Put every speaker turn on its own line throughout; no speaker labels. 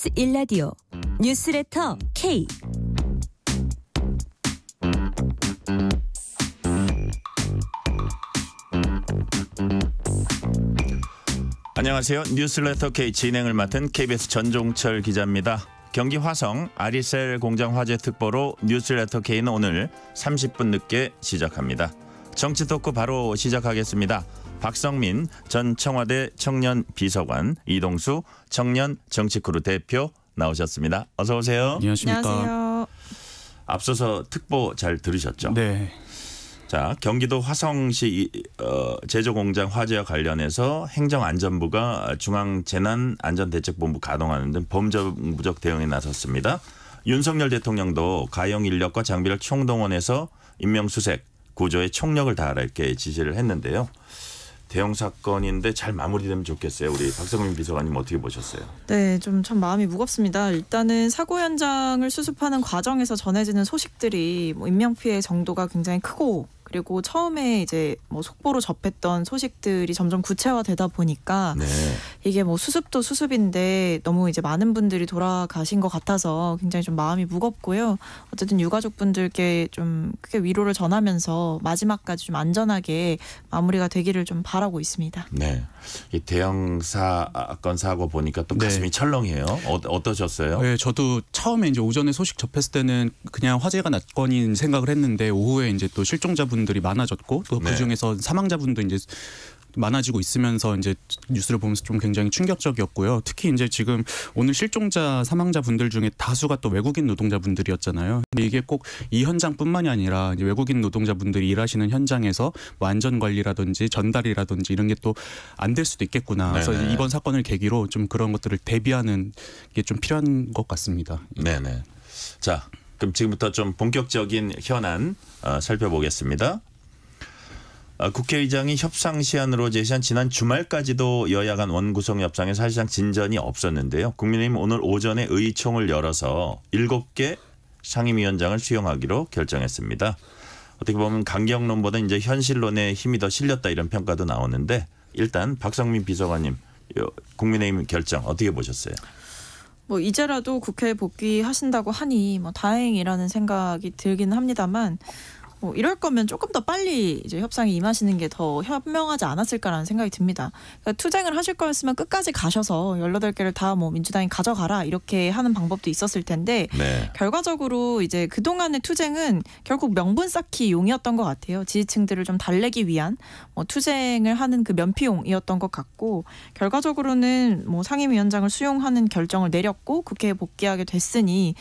KBS 1라디오 뉴스레터 K
안녕하세요. 뉴스레터 K 진행을 맡은 KBS 전종철 기자입니다. 경기 화성 아리셀 공장 화재 특보로 뉴스레터 K는 오늘 30분 늦게 시작합니다. 정치 토크 바로 시작하겠습니다. 박성민 전 청와대 청년 비서관, 이동수 청년 정치크루 대표 나오셨습니다. 어서 오세요. 안녕하십니까. 안녕하세요. 앞서서 특보 잘 들으셨죠? 네. 자 경기도 화성시 어, 제조공장 화재와 관련해서 행정안전부가 중앙재난안전대책본부 가동하는 등범죄부적 대응에 나섰습니다. 윤석열 대통령도 가용 인력과 장비를 총동원해서 인명수색 구조에 총력을 다할 이렇게 지시를 했는데요. 대형 사건인데 잘 마무리되면 좋겠어요. 우리 박성민 비서관님 어떻게 보셨어요?
네, 좀 참 마음이 무겁습니다. 일단은 사고 현장을 수습하는 과정에서 전해지는 소식들이 뭐 인명 피해 정도가 굉장히 크고 그리고 처음에 이제 뭐 속보로 접했던 소식들이 점점 구체화되다 보니까 네. 이게 뭐 수습도 수습인데 너무 이제 많은 분들이 돌아가신 것 같아서 굉장히 좀 마음이 무겁고요. 어쨌든 유가족분들께 좀 크게 위로를 전하면서 마지막까지 좀 안전하게 마무리가 되기를 좀 바라고 있습니다.
네. 이 대형 사건 아, 사고 보니까 또 네. 가슴이 철렁해요. 어, 떠셨어요
네, 저도 처음에 이제 오전에 소식 접했을 때는 그냥 화재가 났거니 생각을 했는데 오후에 이제 또 실종자분 분들이 많아졌고 또 네. 그중에서 사망자분도 이제 많아지고 있으면서 이제 뉴스를 보면서 좀 굉장히 충격적이었고요. 특히 이제 지금 오늘 실종자 사망자 분들 중에 다수가 또 외국인 노동자분들이었잖아요. 근데 이게 꼭 이 현장뿐만이 아니라 외국인 노동자분들이 일하시는 현장에서 뭐 안전 관리라든지 전달이라든지 이런 게 또 안 될 수도 있겠구나. 네네. 그래서 이번 사건을 계기로 좀 그런 것들을 대비하는 게 좀 필요한 것 같습니다. 네네. 자,
그럼 지금부터 좀 본격적인 현안 어, 살펴보겠습니다. 어, 국회의장이 협상 시안으로 제시한 지난 주말까지도 여야 간 원구성 협상에 사실상 진전이 없었는데요. 국민의힘 오늘 오전에 의총을 열어서 7개 상임위원장을 수용하기로 결정했습니다. 어떻게 보면 강경론보다 이제 현실론에 힘이 더 실렸다 이런 평가도 나오는데 일단 박성민 비서관님 국민의힘 결정 어떻게 보셨어요?
뭐 이제라도 국회 복귀하신다고 하니 뭐 다행이라는 생각이 들긴 합니다만 뭐 이럴 거면 조금 더 빨리 이제 협상에 임하시는 게 더 현명하지 않았을까라는 생각이 듭니다. 그러니까 투쟁을 하실 거였으면 끝까지 가셔서 열여덟 개를 다 뭐 민주당이 가져가라 이렇게 하는 방법도 있었을 텐데 네. 결과적으로 이제 그동안의 투쟁은 결국 명분 쌓기 용이었던 것 같아요. 지지층들을 좀 달래기 위한 뭐 투쟁을 하는 그 면피용이었던 것 같고 결과적으로는 뭐 상임위원장을 수용하는 결정을 내렸고 국회에 복귀하게 됐으니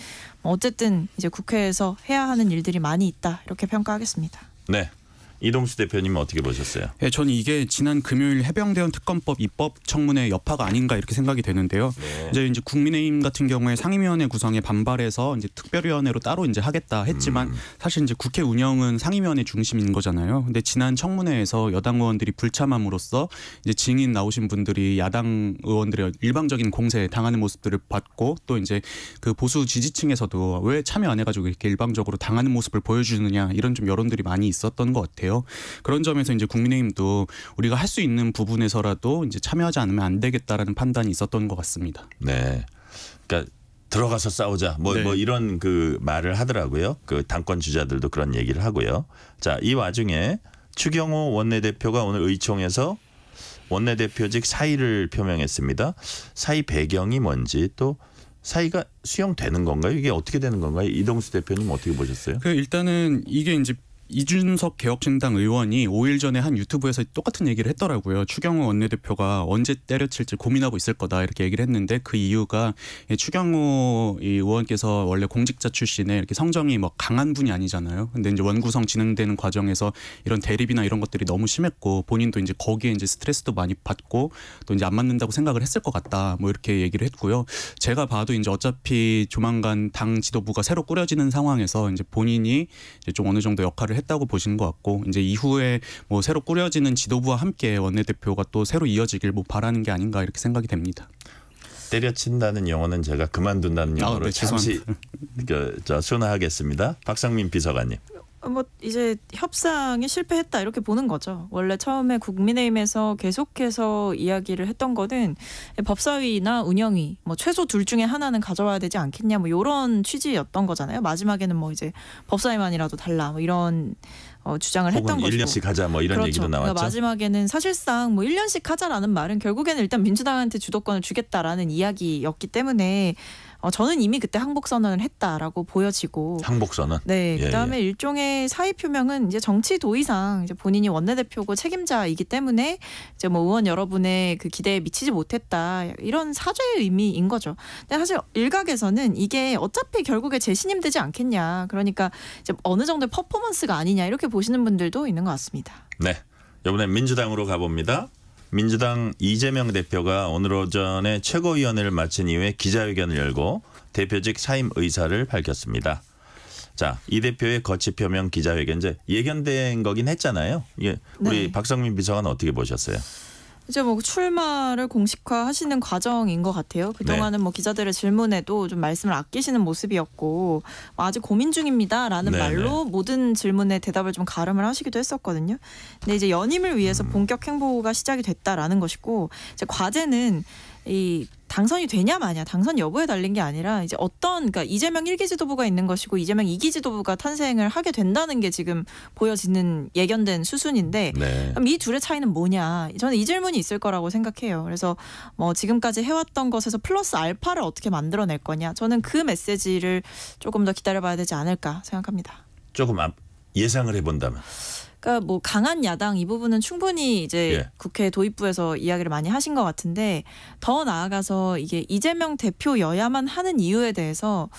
어쨌든 이제 국회에서 해야 하는 일들이 많이 있다 이렇게 평가하겠습니다.
네. 이동수 대표님은 어떻게 보셨어요? 예, 저는 이게 지난 금요일 해병대원 특검법 입법 청문회 여파가 아닌가 이렇게 생각이 되는데요. 네. 이제 이제 국민의힘 같은 경우에 상임위원회 구성에 반발해서 이제 특별위원회로 따로 이제 하겠다 했지만 음. 사실 이제 국회 운영은 상임위원회 중심인 거잖아요. 근데 지난 청문회에서 여당 의원들이 불참함으로써 이제 증인 나오신 분들이 야당 의원들의 일방적인 공세 당하는 모습들을 봤고 또 이제 그 보수 지지층에서도 왜 참여 안 해가지고 이렇게 일방적으로 당하는 모습을 보여주느냐 이런 좀 여론들이 많이 있었던 것 같아요. 같아요. 그런 점에서 이제 국민의힘도 우리가 할 수 있는 부분에서라도 이제 참여하지 않으면 안 되겠다라는 판단이 있었던 것 같습니다.
네. 그러니까 들어가서 싸우자 뭐뭐 네. 뭐 이런 그 말을 하더라고요. 그 당권 주자들도 그런 얘기를 하고요. 자, 이 와중에 추경호 원내대표가 오늘 의총에서 원내대표직 사의를 표명했습니다. 사의 배경이 뭔지 또 사의가 수용되는 건가요? 이게 어떻게 되는 건가요? 이동수 대표님 어떻게 보셨어요?
그 일단은 이게 이제 이준석 개혁신당 의원이 5일 전에 한 유튜브에서 똑같은 얘기를 했더라고요. 추경호 원내대표가 언제 때려칠지 고민하고 있을 거다 이렇게 얘기를 했는데 그 이유가 예, 추경호 의원께서 원래 공직자 출신에 이렇게 성정이 뭐 강한 분이 아니잖아요. 근데 이제 원구성 진행되는 과정에서 이런 대립이나 이런 것들이 너무 심했고 본인도 이제 거기에 이제 스트레스도 많이 받고 또 이제 안 맞는다고 생각을 했을 것 같다 뭐 이렇게 얘기를 했고요. 제가 봐도 이제 어차피 조만간 당 지도부가 새로 꾸려지는 상황에서 이제 본인이 이제 좀 어느 정도 역할을 했다고 보시는 것 같고 이제 이후에 뭐 새로 꾸려지는 지도부와 함께 원내대표가 또 새로 이어지길 뭐 바라는 게 아닌가 이렇게 생각이 됩니다.
때려친다는 영어는 제가 그만둔다는 아, 영어로 아, 네, 잠시 그, 저 순화하겠습니다. 박상민 비서관님.
뭐 이제 협상이 실패했다 이렇게 보는 거죠. 원래 처음에 국민의힘에서 계속해서 이야기를 했던 거는 법사위나 운영위 뭐 최소 둘 중에 하나는 가져와야 되지 않겠냐 뭐 이런 취지였던 거잖아요. 마지막에는 뭐 이제 법사위만이라도 달라 뭐 이런 어, 주장을 했던 거죠. 1년씩
하자 뭐 이런 그렇죠. 얘기도 그러니까 나왔죠. 그러니까
마지막에는 사실상 뭐 1년씩 하자라는 말은 결국에는 일단 민주당한테 주도권을 주겠다라는 이야기였기 때문에 어, 저는 이미 그때 항복 선언을 했다라고 보여지고 항복 선언. 네. 예, 그다음에 예, 예. 일종의 사의 표명은 이제 정치 도의상 이제 본인이 원내대표고 책임자이기 때문에 이제 뭐 의원 여러분의 그 기대에 미치지 못했다 이런 사죄의 의미인 거죠. 근데 사실 일각에서는 이게 어차피 결국에 재신임되지 않겠냐. 그러니까 이제 어느 정도의 퍼포먼스가 아니냐 이렇게 보시는 분들도 있는 것 같습니다.
네. 이번엔 민주당으로 가봅니다. 민주당 이재명 대표가 오늘 오전에 최고위원회를 마친 이후에 기자회견을 열고 대표직 사임 의사를 밝혔습니다. 자, 이 대표의 거치 표명 기자회견 이제 예견된 거긴 했잖아요. 이게 우리 네. 박성민 비서관 어떻게 보셨어요?
이제 뭐 출마를 공식화하시는 과정인 것 같아요. 그동안은 네. 뭐 기자들의 질문에도 좀 말씀을 아끼시는 모습이었고 뭐 아직 고민 중입니다라는 네, 말로 네. 모든 질문에 대답을 좀 가름을 하시기도 했었거든요. 근데 이제 연임을 위해서 음. 본격 행보가 시작이 됐다라는 것이고 이제 과제는 이 당선이 되냐 마냐 당선 여부에 달린 게 아니라 이제 어떤 그러니까 이재명 1기 지도부가 있는 것이고 이재명 2기 지도부가 탄생을 하게 된다는 게 지금 보여지는 예견된 수순인데 네. 그럼 이 둘의 차이는 뭐냐 저는 이 질문이 있을 거라고 생각해요. 그래서 뭐 지금까지 해왔던 것에서 플러스 알파를 어떻게 만들어낼 거냐 저는 그 메시지를 조금 더 기다려봐야 되지 않을까 생각합니다.
조금 예상을 해본다면.
그러니까 뭐 강한 야당 이 부분은 충분히 이제 예. 국회 도입부에서 이야기를 많이 하신 것 같은데 더 나아가서 이게 이재명 대표 여야만 하는 이유에 대해서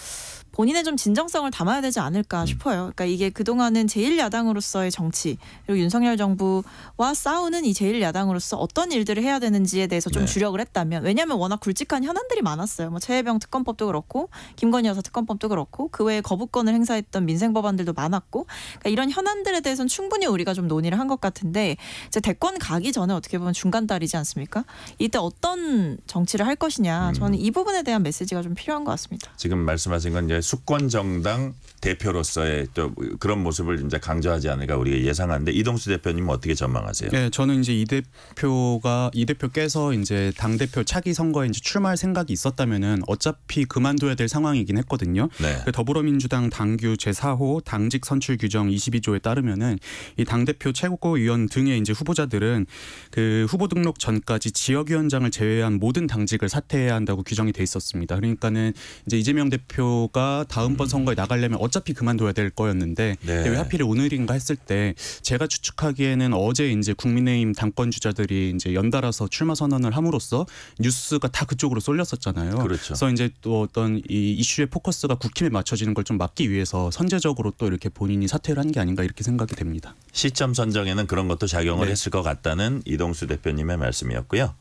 본인의 좀 진정성을 담아야 되지 않을까 음. 싶어요. 그러니까 이게 그동안은 제1야당으로서의 정치 그리고 윤석열 정부와 싸우는 이 제1야당으로서 어떤 일들을 해야 되는지에 대해서 좀 네. 주력을 했다면 왜냐하면 워낙 굵직한 현안들이 많았어요. 뭐 최혜병 특검법도 그렇고 김건희 여사 특검법도 그렇고 그 외에 거부권을 행사했던 민생 법안들도 많았고 그러니까 이런 현안들에 대해서는 충분히 우리가 좀 논의를 한 것 같은데 이제 대권 가기 전에 어떻게 보면 중간달이지 않습니까? 이때 어떤 정치를 할 것이냐 저는 음. 이 부분에 대한 메시지가 좀 필요한 것 같습니다.
지금 말씀하신 건 예수 수권 정당 대표로서의 또 그런 모습을 이제 강조하지 않을까 우리가 예상하는데 이동수 대표님 은 어떻게 전망하세요?
네, 저는 이제 이 대표가 이 대표께서 이제 당 대표 차기 선거에 이제 출마할 생각이 있었다면은 어차피 그만둬야 될 상황이긴 했거든요. 네. 그 더불어민주당 당규 제4호 당직 선출 규정 22조에 따르면은 이당 대표 최고위원 등의 이제 후보자들은 그 후보 등록 전까지 지역위원장을 제외한 모든 당직을 사퇴해야 한다고 규정이 돼 있었습니다. 그러니까는 이제 이재명 대표가 다음번 음. 선거에 나가려면 어차피 그만둬야 될 거였는데 네. 왜 하필 오늘인가 했을 때 제가 추측하기에는 어제 이제 국민의힘 당권 주자들이 이제 연달아서 출마 선언을 함으로써 뉴스가 다 그쪽으로 쏠렸었잖아요. 그렇죠. 그래서 이제 또 어떤 이 이슈의 포커스가 국힘에 맞춰지는 걸 좀 막기 위해서 선제적으로 또 이렇게 본인이 사퇴를 한 게 아닌가 이렇게 생각이 됩니다.
시점 선정에는 그런 것도 작용을 네. 했을 것 같다는 이동수 대표님의 말씀이었고요.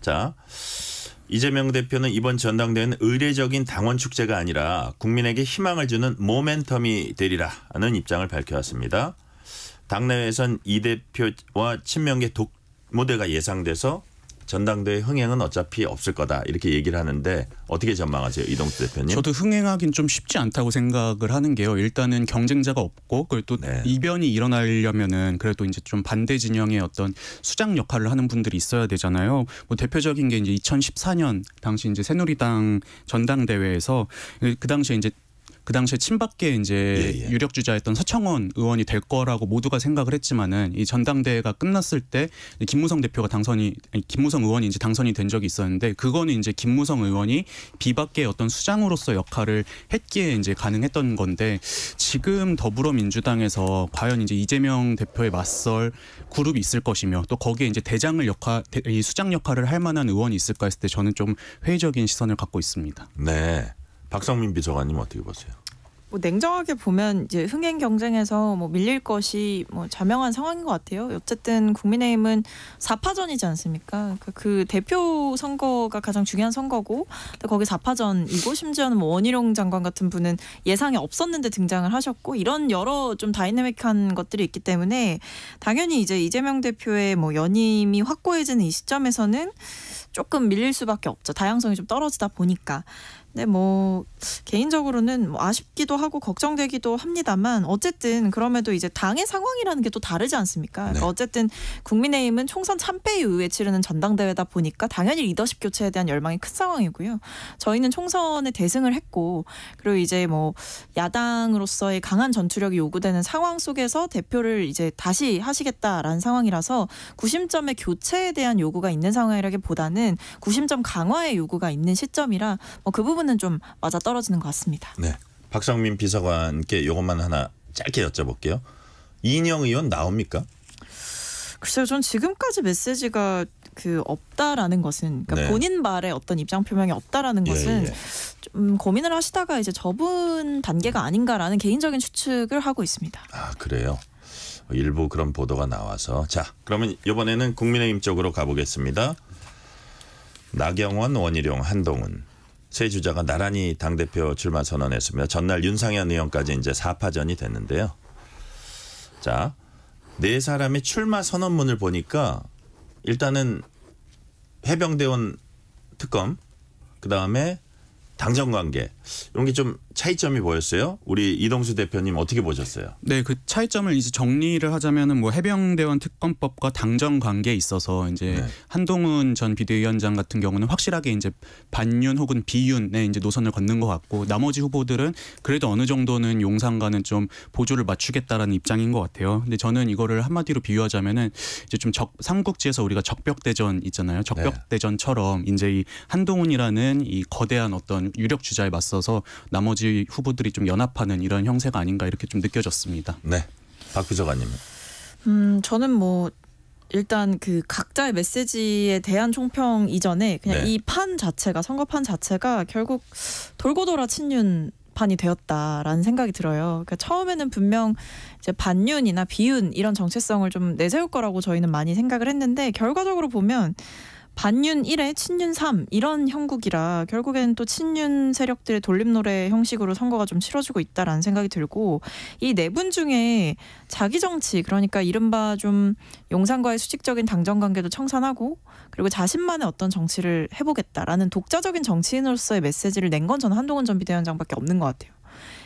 자. 이재명 대표는 이번 전당대회는 의례적인 당원 축제가 아니라 국민에게 희망을 주는 모멘텀이 되리라는 입장을 밝혀왔습니다. 당내에선 이 대표와 친명계 독무대가 예상돼서 전당대회 흥행은 어차피 없을 거다 이렇게 얘기를 하는데 어떻게 전망하세요 이동수 대표님? 저도
흥행하기는좀 쉽지 않다고 생각을 하는 게요. 일단은 경쟁자가 없고 그리고또 네. 이변이 일어나려면은 그래도 이제 좀 반대 진영의 어떤 수장 역할을 하는 분들이 있어야 되잖아요. 뭐 대표적인 게 이제 2014년 당시 이제 새누리당 전당대회에서 그 당시에 이제 그 당시에 친박계 이제 예, 예. 유력 주자였던 서청원 의원이 될 거라고 모두가 생각을 했지만은 이 전당대회가 끝났을 때 김무성 대표가 당선이 아니, 김무성 의원이 이제 당선이 된 적이 있었는데 그거는 이제 김무성 의원이 비박계 어떤 수장으로서 역할을 했기에 이제 가능했던 건데 지금 더불어민주당에서 과연 이제 이재명 대표에 맞설 그룹이 있을 것이며 또 거기에 이제 대장을 역할 이 수장 역할을 할 만한 의원이 있을까 했을 때 저는 좀 회의적인 시선을 갖고 있습니다. 네. 박성민 비서관님 어떻게 보세요?
뭐 냉정하게 보면 이제 흥행 경쟁에서 뭐 밀릴 것이 뭐 자명한 상황인 것 같아요. 어쨌든 국민의힘은 사파전이지 않습니까? 그, 그 대표 선거가 가장 중요한 선거고 거기 사파전이고 심지어는 뭐 원희룡 장관 같은 분은 예상이 없었는데 등장을 하셨고 이런 여러 좀 다이내믹한 것들이 있기 때문에 당연히 이제 이재명 대표의 뭐 연임이 확고해지는 이 시점에서는 조금 밀릴 수밖에 없죠. 다양성이 좀 떨어지다 보니까. 네, 뭐 개인적으로는 뭐 아쉽기도 하고 걱정되기도 합니다만 어쨌든 그럼에도 이제 당의 상황이라는 게 또 다르지 않습니까? 그러니까 네. 어쨌든 국민의힘은 총선 참패 이후에 치르는 전당대회다 보니까 당연히 리더십 교체에 대한 열망이 큰 상황이고요. 저희는 총선에 대승을 했고 그리고 이제 뭐 야당으로서의 강한 전투력이 요구되는 상황 속에서 대표를 이제 다시 하시겠다라는 상황이라서 구심점의 교체에 대한 요구가 있는 상황이라기보다는 구심점 강화의 요구가 있는 시점이라 뭐그 부분 시간은 좀 맞아 떨어지는 것 같습니다.
네, 박상민 비서관께 이것만 하나 짧게 여쭤볼게요. 이인영 의원 나옵니까?
글쎄요, 전 지금까지 메시지가 그 없다라는 것은 그러니까 네. 본인 말에 어떤 입장 표명이 없다라는 예, 것은 예, 예. 좀 고민을 하시다가 이제 접은 단계가 아닌가라는 개인적인 추측을 하고 있습니다.
아 그래요. 일부 그런 보도가 나와서 자 그러면 이번에는 국민의힘 쪽으로 가보겠습니다. 나경원, 원희룡, 한동훈. 세 주자가 나란히 당 대표 출마 선언했습니다. 전날 윤상현 의원까지 이제 사파전이 됐는데요. 자, 네 사람의 출마 선언문을 보니까 일단은 해병대원 특검, 그 다음에 당정 관계 이런 게좀 차이점이 보였어요. 우리 이동수 대표님 어떻게 보셨어요?
네, 그 차이점을 이제 정리를 하자면은 뭐 해병대원 특검법과 당정 관계에 있어서 이제 네. 한동훈 전 비대위원장 같은 경우는 확실하게 이제 반윤 혹은 비윤의 이제 노선을 걷는 것 같고 나머지 후보들은 그래도 어느 정도는 용산과는 좀 보조를 맞추겠다라는 입장인 것 같아요. 근데 저는 이거를 한마디로 비유하자면은 이제 좀 적, 삼국지에서 우리가 적벽대전 있잖아요. 네. 적벽대전처럼 이제 이 한동훈이라는 이 거대한 어떤 유력 주자에 맞서서 나머지 나머지 후보들이 좀 연합하는 이런 형세가 아닌가 이렇게 좀 느껴졌습니다. 네. 박 비서관님.
음, 저는 뭐 일단 그 각자의 메시지에 대한 총평 이전에 그냥 네. 이판 자체가 선거판 자체가 결국 돌고 돌아 친윤 판이 되었다라는 생각이 들어요. 그러니까 처음에는 분명 이제 반윤이나 비윤 이런 정체성을 좀 내세울 거라고 저희는 많이 생각을 했는데 결과적으로 보면 반윤 1에 친윤 3 이런 형국이라 결국에는 또 친윤 세력들의 돌림노래 형식으로 선거가 좀 치러지고 있다라는 생각이 들고 이 네 분 중에 자기 정치 그러니까 이른바 좀 용산과의 수직적인 당정 관계도 청산하고 그리고 자신만의 어떤 정치를 해보겠다라는 독자적인 정치인으로서의 메시지를 낸 건 저는 한동훈 전 비대위원장밖에 없는 것 같아요.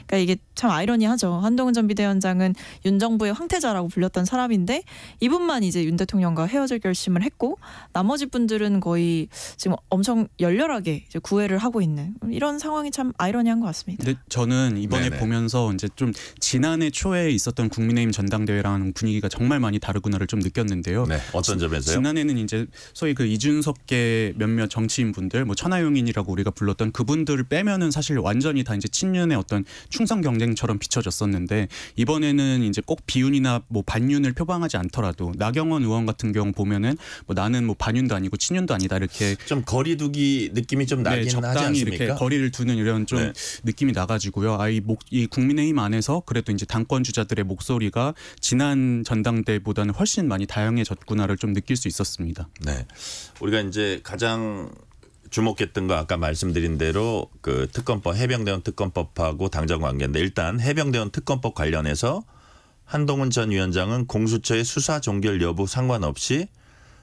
그러니까 이게 참 아이러니하죠. 한동훈 전 비대위원장은 윤 정부의 황태자라고 불렸던 사람인데 이분만 이제 윤 대통령과 헤어질 결심을 했고 나머지 분들은 거의 지금 엄청 열렬하게 이제 구애를 하고 있는 이런 상황이 참 아이러니한 것 같습니다.
근데 저는 이번에 네네. 보면서 이제 좀 지난해 초에 있었던 국민의힘 전당대회랑 분위기가 정말 많이 다르구나를 좀 느꼈는데요. 네.
어떤 점에서요?
지난해는 이제 소위 그 이준석계 몇몇 정치인 분들 뭐 천하용인이라고 우리가 불렀던 그분들을 빼면은 사실 완전히 다 이제 친윤의 어떤 충성 경쟁처럼 비춰졌었는데 이번에는 이제 꼭 비윤이나 뭐 반윤을 표방하지 않더라도 나경원 의원 같은 경우 보면은 뭐 나는 뭐 반윤도 아니고 친윤도 아니다 이렇게 좀 거리두기 느낌이 좀 나긴 네, 적당히 이렇게 거리를 두는 이런 좀 네. 느낌이 나가지고요. 아이 목 이 국민의힘 안에서 그래도 이제 당권 주자들의 목소리가 지난 전당대보다는 훨씬 많이 다양해졌구나를 좀 느낄 수 있었습니다.
네, 우리가 이제 가장 주목했던 거 아까 말씀드린 대로 그 특검법 해병대원 특검법하고 당장 관계인데 일단 해병대원 특검법 관련해서 한동훈 전 위원장은 공수처의 수사 종결 여부 상관없이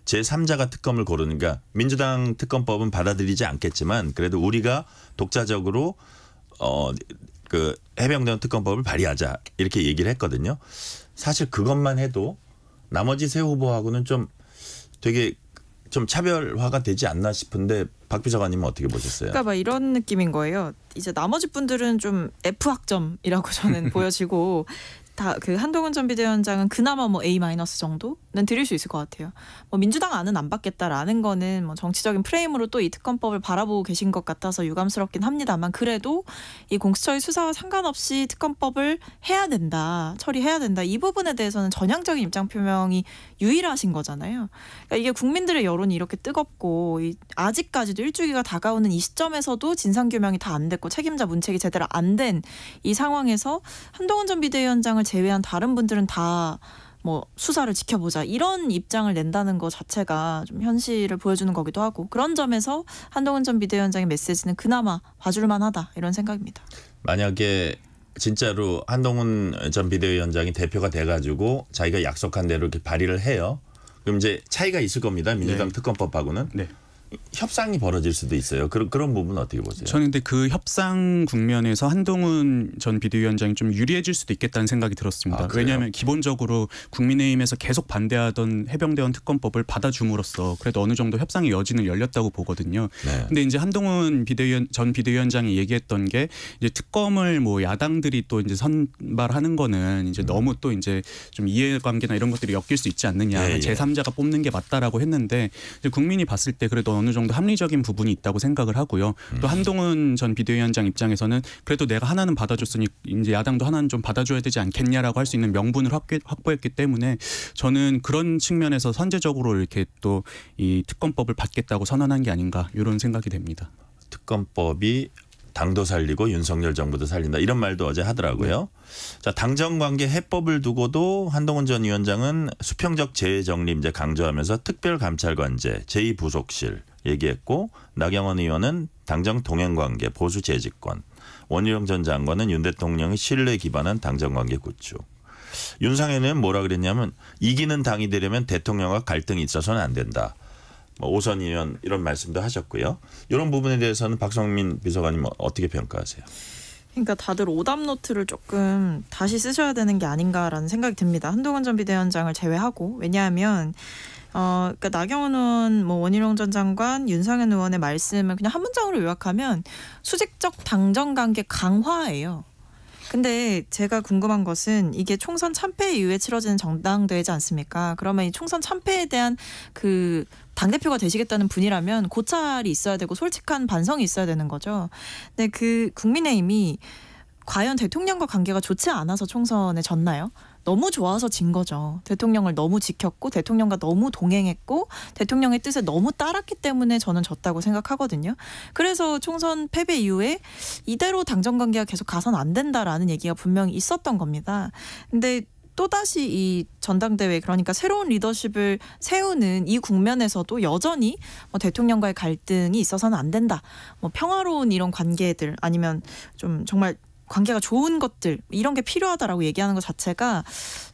제3자가 특검을 고르니까 그러니까 민주당 특검법은 받아들이지 않겠지만 그래도 우리가 독자적으로 어 그 해병대원 특검법을 발의하자 이렇게 얘기를 했거든요. 사실 그것만 해도 나머지 세 후보하고는 좀 되게 좀 차별화가 되지 않나 싶은데 박 비서관님은 어떻게 보셨어요?
그러니까 막 이런 느낌인 거예요. 이제 나머지 분들은 좀 F 학점이라고 저는 보여지고 다 그 한동훈 전 비대위원장은 그나마 뭐 A 마이너스 정도는 드릴 수 있을 것 같아요. 뭐 민주당 안은 안 받겠다라는 거는 뭐 정치적인 프레임으로 또 이 특검법을 바라보고 계신 것 같아서 유감스럽긴 합니다만 그래도 이 공수처의 수사와 상관없이 특검법을 해야 된다 처리해야 된다 이 부분에 대해서는 전향적인 입장 표명이 유일하신 거잖아요. 그러니까 이게 국민들의 여론이 이렇게 뜨겁고 아직까지도 일주기가 다가오는 이 시점에서도 진상 규명이 다 안 됐고 책임자 문책이 제대로 안 된 이 상황에서 한동훈 전 비대위원장을 제외한 다른 분들은 다. 뭐 수사를 지켜보자 이런 입장을 낸다는 것 자체가 좀 현실을 보여주는 거기도 하고 그런 점에서 한동훈 전 비대위원장의 메시지는 그나마 봐줄만하다 이런 생각입니다.
만약에 진짜로 한동훈 전 비대위원장이 대표가 돼가지고 자기가 약속한 대로 이렇게 발의를 해요. 그럼 이제 차이가 있을 겁니다. 민주당 네. 특검법하고는. 네. 협상이 벌어질 수도 있어요. 그런 그런 부분 어떻게 보세요?
저는 근데 그 협상 국면에서 한동훈 전 비대위원장이 좀 유리해질 수도 있겠다는 생각이 들었습니다. 아, 왜냐하면 기본적으로 국민의힘에서 계속 반대하던 해병대원 특검법을 받아줌으로써 그래도 어느 정도 협상의 여지는 열렸다고 보거든요. 네. 근데 이제 한동훈 비대위원 전 비대위원장이 얘기했던 게 이제 특검을 뭐 야당들이 또 이제 선발하는 거는 이제 음. 너무 또 이제 좀 이해관계나 이런 것들이 엮일 수 있지 않느냐 예, 예. 제3자가 뽑는 게 맞다라고 했는데 이제 국민이 봤을 때 그래도 어느 정도 합리적인 부분이 있다고 생각을 하고요. 또 음. 한동훈 전 비대위원장 입장에서는 그래도 내가 하나는 받아줬으니 이제 야당도 하나는 좀 받아줘야 되지 않겠냐라고 할 수 있는 명분을 확보했기 때문에 저는 그런 측면에서 선제적으로 이렇게 또 이 특검법을 받겠다고 선언한 게 아닌가 이런 생각이 됩니다.
특검법이 당도 살리고 윤석열 정부도 살린다 이런 말도 어제 하더라고요. 네. 자 당정 관계 해법을 두고도 한동훈 전 위원장은 수평적 재정리 제 강조하면서 특별 감찰관제 제2 부속실 얘기했고 나경원 의원은 당정 동행관계 보수 재집권 원희룡 전 장관은 윤 대통령의 신뢰 기반한 당정관계 구축 윤상현은 뭐라 그랬냐면 이기는 당이 되려면 대통령과 갈등이 있어서는 안 된다. 뭐 오선 의원 이런 말씀도 하셨고요. 이런 부분에 대해서는 박성민 비서관님 어떻게 평가하세요?
그러니까 다들 오답 노트를 조금 다시 쓰셔야 되는 게 아닌가라는 생각이 듭니다. 한동훈 전 비대위원장을 제외하고 왜냐하면 어, 그러니까 나경원 의원, 뭐 원희룡 전 장관, 윤상현 의원의 말씀을 그냥 한 문장으로 요약하면 수직적 당정 관계 강화예요. 근데 제가 궁금한 것은 이게 총선 참패 이후에 치러지는 정당대회지 않습니까? 그러면 이 총선 참패에 대한 그 당대표가 되시겠다는 분이라면 고찰이 있어야 되고 솔직한 반성이 있어야 되는 거죠. 근데 그 국민의힘이 과연 대통령과 관계가 좋지 않아서 총선에 졌나요? 너무 좋아서 진 거죠. 대통령을 너무 지켰고 대통령과 너무 동행했고 대통령의 뜻에 너무 따랐기 때문에 저는 졌다고 생각하거든요. 그래서 총선 패배 이후에 이대로 당정 관계가 계속 가선 안 된다라는 얘기가 분명히 있었던 겁니다. 근데 또다시 이 전당대회 그러니까 새로운 리더십을 세우는 이 국면에서도 여전히 뭐 대통령과의 갈등이 있어서는 안 된다. 뭐 평화로운 이런 관계들 아니면 좀 정말 관계가 좋은 것들 이런 게 필요하다라고 얘기하는 것 자체가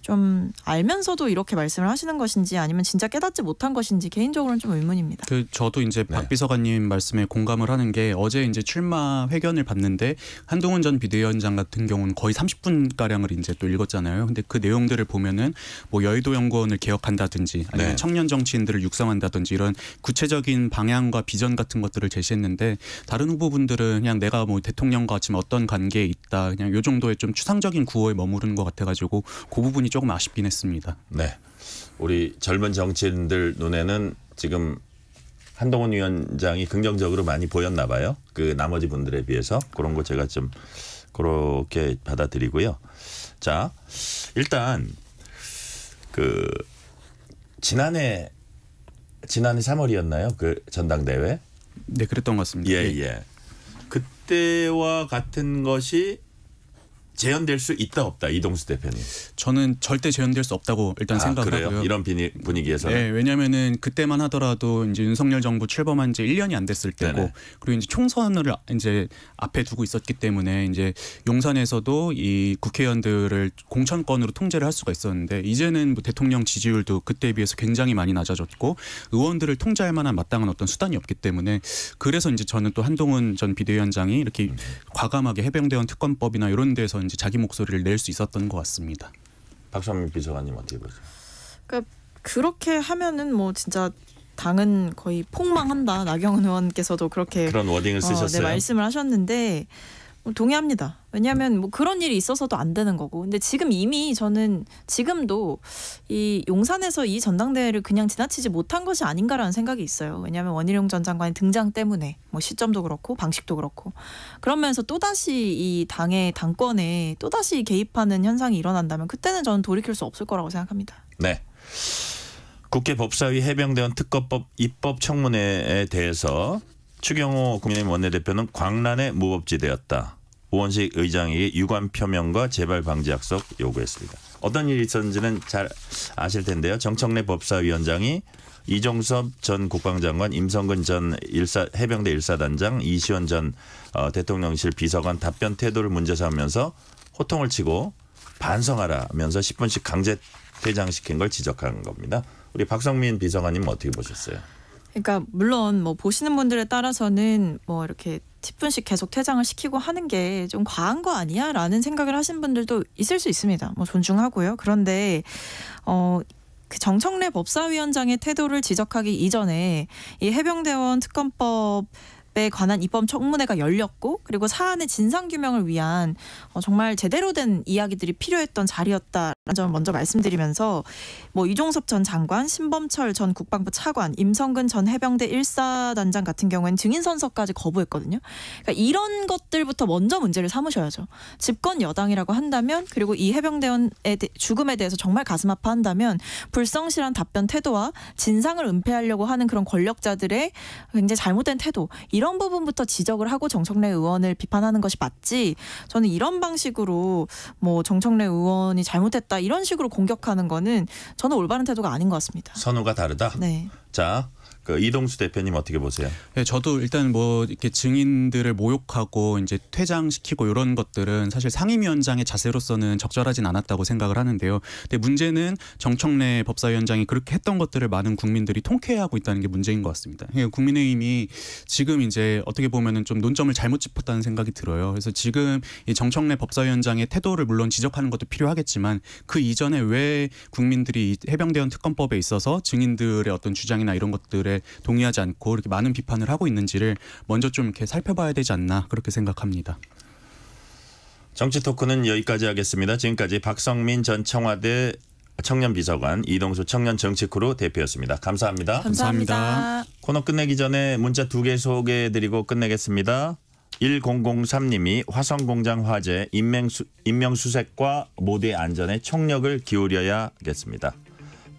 좀 알면서도 이렇게 말씀을 하시는 것인지 아니면 진짜 깨닫지 못한 것인지 개인적으로는 좀 의문입니다.
그 저도 이제 네. 박 비서관님 말씀에 공감을 하는 게 어제 이제 출마 회견을 봤는데 한동훈 전 비대위원장 같은 경우는 거의 30분 가량을 이제 또 읽었잖아요. 근데 그 내용들을 보면은 뭐 여의도 연구원을 개혁한다든지 아니면 네. 청년 정치인들을 육성한다든지 이런 구체적인 방향과 비전 같은 것들을 제시했는데 다른 후보분들은 그냥 내가 뭐 대통령과 지금 뭐 어떤 관계에 있다 있다. 그냥 요 정도의 좀 추상적인 구호에 머무르는 것 같아가지고 그 부분이 조금 아쉽긴 했습니다.
네, 우리 젊은 정치인들 눈에는 지금 한동훈 위원장이 긍정적으로 많이 보였나 봐요. 그 나머지 분들에 비해서 그런 거 제가 좀 그렇게 받아들이고요. 자, 일단 그 지난해 지난해 3월이었나요? 그 전당대회? 네, 그랬던 것 같습니다. 예, 예. 예. 그때와 같은 것이 재현될 수
있다 없다 이동수 대표님. 저는 절대 재현될 수 없다고 일단 아, 생각하고요. 그 이런 비니, 분위기에서. 네, 왜냐하면은 그때만 하더라도 이제 윤석열 정부 출범한 지 1년이 안 됐을 때고 네네. 그리고 이제 총선을 이제 앞에 두고 있었기 때문에 이제 용산에서도 이 국회의원들을 공천권으로 통제를 할 수가 있었는데 이제는 뭐 대통령 지지율도 그때에 비해서 굉장히 많이 낮아졌고 의원들을 통제할 만한 마땅한 어떤 수단이 없기 때문에 그래서 이제 저는 또 한동훈 전 비대위원장이 이렇게 음. 과감하게 해병대원 특검법이나 이런 데서 이제 자기 목소리를 낼 수 있었던 것 같습니다. 박선민 비서관님 어떻게 보세요?
그러니까 그렇게 하면은 뭐 진짜 당은 거의 폭망한다. 나경원 의원께서도 그렇게 그런 워딩을 쓰셨어요. 어, 네, 말씀을 하셨는데 동의합니다. 왜냐하면 뭐 그런 일이 있어서도 안 되는 거고. 근데 지금 이미 저는 지금도 이 용산에서 이 전당대회를 그냥 지나치지 못한 것이 아닌가라는 생각이 있어요. 왜냐하면 원희룡 전 장관의 등장 때문에 뭐 시점도 그렇고 방식도 그렇고 그러면서 또 다시 이 당의 당권에 또 다시 개입하는 현상이 일어난다면 그때는 저는 돌이킬 수 없을 거라고 생각합니다.
네. 국회 법사위 해병대원 특검법 입법 청문회에 대해서 추경호 국민의힘 원내대표는 광란의 무법지되었다 오원식 의장에게 유관 표명과 재발 방지 약속 요구했습니다. 어떤 일이 있었는지는 잘 아실 텐데요. 정청래 법사위원장이 이종섭 전 국방장관, 임성근 전 일사, 해병대 일사단장, 이시원 전 어, 대통령실 비서관 답변 태도를 문제 삼으면서 호통을 치고 반성하라면서 10분씩 강제 퇴장시킨 걸 지적한 겁니다. 우리 박성민 비서관님 어떻게 보셨어요?
그러니까 물론 뭐 보시는 분들에 따라서는 뭐 이렇게 10분씩 계속 퇴장을 시키고 하는 게 좀 과한 거 아니야? 라는 생각을 하신 분들도 있을 수 있습니다. 뭐 존중하고요. 그런데 어, 그 정청래 법사위원장의 태도를 지적하기 이전에 이 해병대원 특검법 입법에 관한 입법 청문회가 열렸고 그리고 사안의 진상 규명을 위한 어, 정말 제대로 된 이야기들이 필요했던 자리였다라는 점을 먼저 말씀드리면서 뭐 이종섭 전 장관, 신범철 전 국방부 차관, 임성근 전 해병대 1사단장 같은 경우엔 증인 선서까지 거부했거든요. 그러니까 이런 것들부터 먼저 문제를 삼으셔야죠. 집권 여당이라고 한다면 그리고 이 해병대원의 죽음에 대해서 정말 가슴 아파한다면 불성실한 답변 태도와 진상을 은폐하려고 하는 그런 권력자들의 굉장히 잘못된 태도 이런 이런 부분부터 지적을 하고 정청래 의원을 비판하는 것이 맞지 저는 이런 방식으로 뭐 정청래 의원이 잘못했다 이런 식으로 공격하는 거는 저는 올바른 태도가 아닌 것 같습니다.
선호가 다르다. 네. 자, 그 이동수 대표님 어떻게 보세요?
네, 저도 일단 뭐 이렇게 증인들을 모욕하고 이제 퇴장시키고 이런 것들은 사실 상임위원장의 자세로서는 적절하진 않았다고 생각을 하는데요. 근데 문제는 정청래 법사위원장이 그렇게 했던 것들을 많은 국민들이 통쾌해하고 있다는 게 문제인 것 같습니다. 예, 국민의힘이 지금 이제 어떻게 보면좀 논점을 잘못 짚었다는 생각이 들어요. 그래서 지금 이 정청래 법사위원장의 태도를 물론 지적하는 것도 필요하겠지만 그 이전에 왜 국민들이 해병대원 특검법에 있어서 증인들의 어떤 주장이 주장이나 이런 것들에 동의하지 않고 이렇게 많은 비판을 하고 있는지를 먼저 좀 이렇게 살펴봐야 되지 않나 그렇게 생각합니다.
정치 토크는 여기까지 하겠습니다. 지금까지 박성민 전 청와대 청년 비서관 이동수 청년 정치크루 대표였습니다. 감사합니다. 감사합니다. 감사합니다. 코너 끝내기 전에 문자 두 개 소개해드리고 끝내겠습니다. 1003님이 화성공장 화재 인명수, 인명수색과 모대 안전에 총력을 기울여야겠습니다.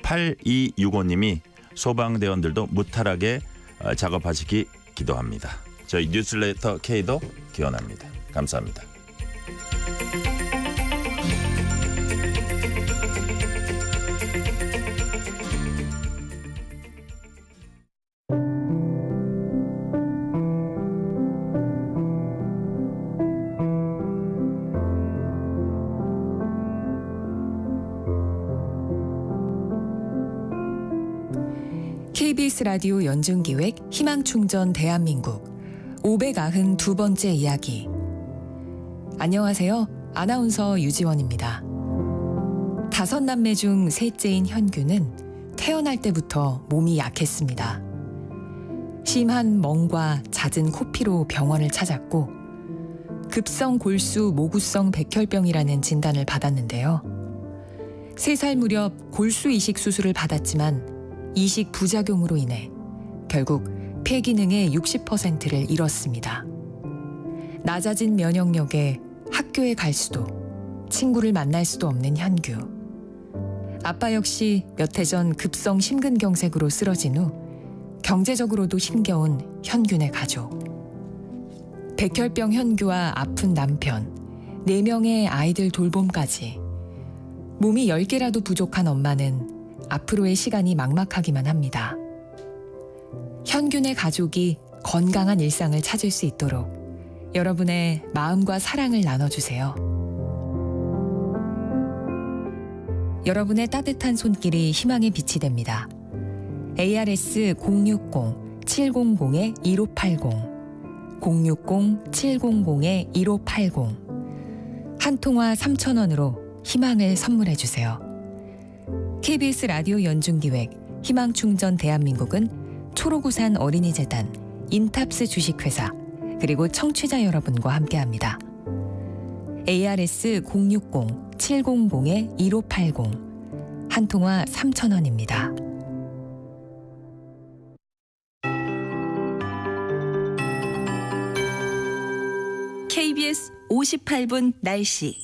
8265님이 소방대원들도 무탈하게 어, 작업하시기 기도합니다. 저희 뉴스레터 K도 기원합니다. 감사합니다.
KBS 라디오 연중기획 희망충전 대한민국 592번째 이야기. 안녕하세요. 아나운서 유지원입니다. 다섯 남매 중 셋째인 현규는 태어날 때부터 몸이 약했습니다. 심한 멍과 잦은 코피로 병원을 찾았고 급성 골수 모구성 백혈병이라는 진단을 받았는데요. 세 살 무렵 골수 이식 수술을 받았지만 이식 부작용으로 인해 결국 폐기능의 60%를 잃었습니다. 낮아진 면역력에 학교에 갈 수도, 친구를 만날 수도 없는 현규. 아빠 역시 몇 해 전 급성 심근경색으로 쓰러진 후 경제적으로도 힘겨운 현균의 가족. 백혈병 현규와 아픈 남편, 4명의 아이들 돌봄까지 몸이 10개라도 부족한 엄마는 앞으로의 시간이 막막하기만 합니다. 현균의 가족이 건강한 일상을 찾을 수 있도록 여러분의 마음과 사랑을 나눠주세요. 여러분의 따뜻한 손길이 희망의 빛이 됩니다. ARS 060-700-1580 060-700-1580 한 통화 3,000원으로 희망을 선물해 주세요. KBS 라디오 연중기획 희망충전 대한민국은 초록우산 어린이재단, 인탑스 주식회사, 그리고 청취자 여러분과 함께합니다. ARS 060-700-1580 한통화 3,000원입니다.
58분 날씨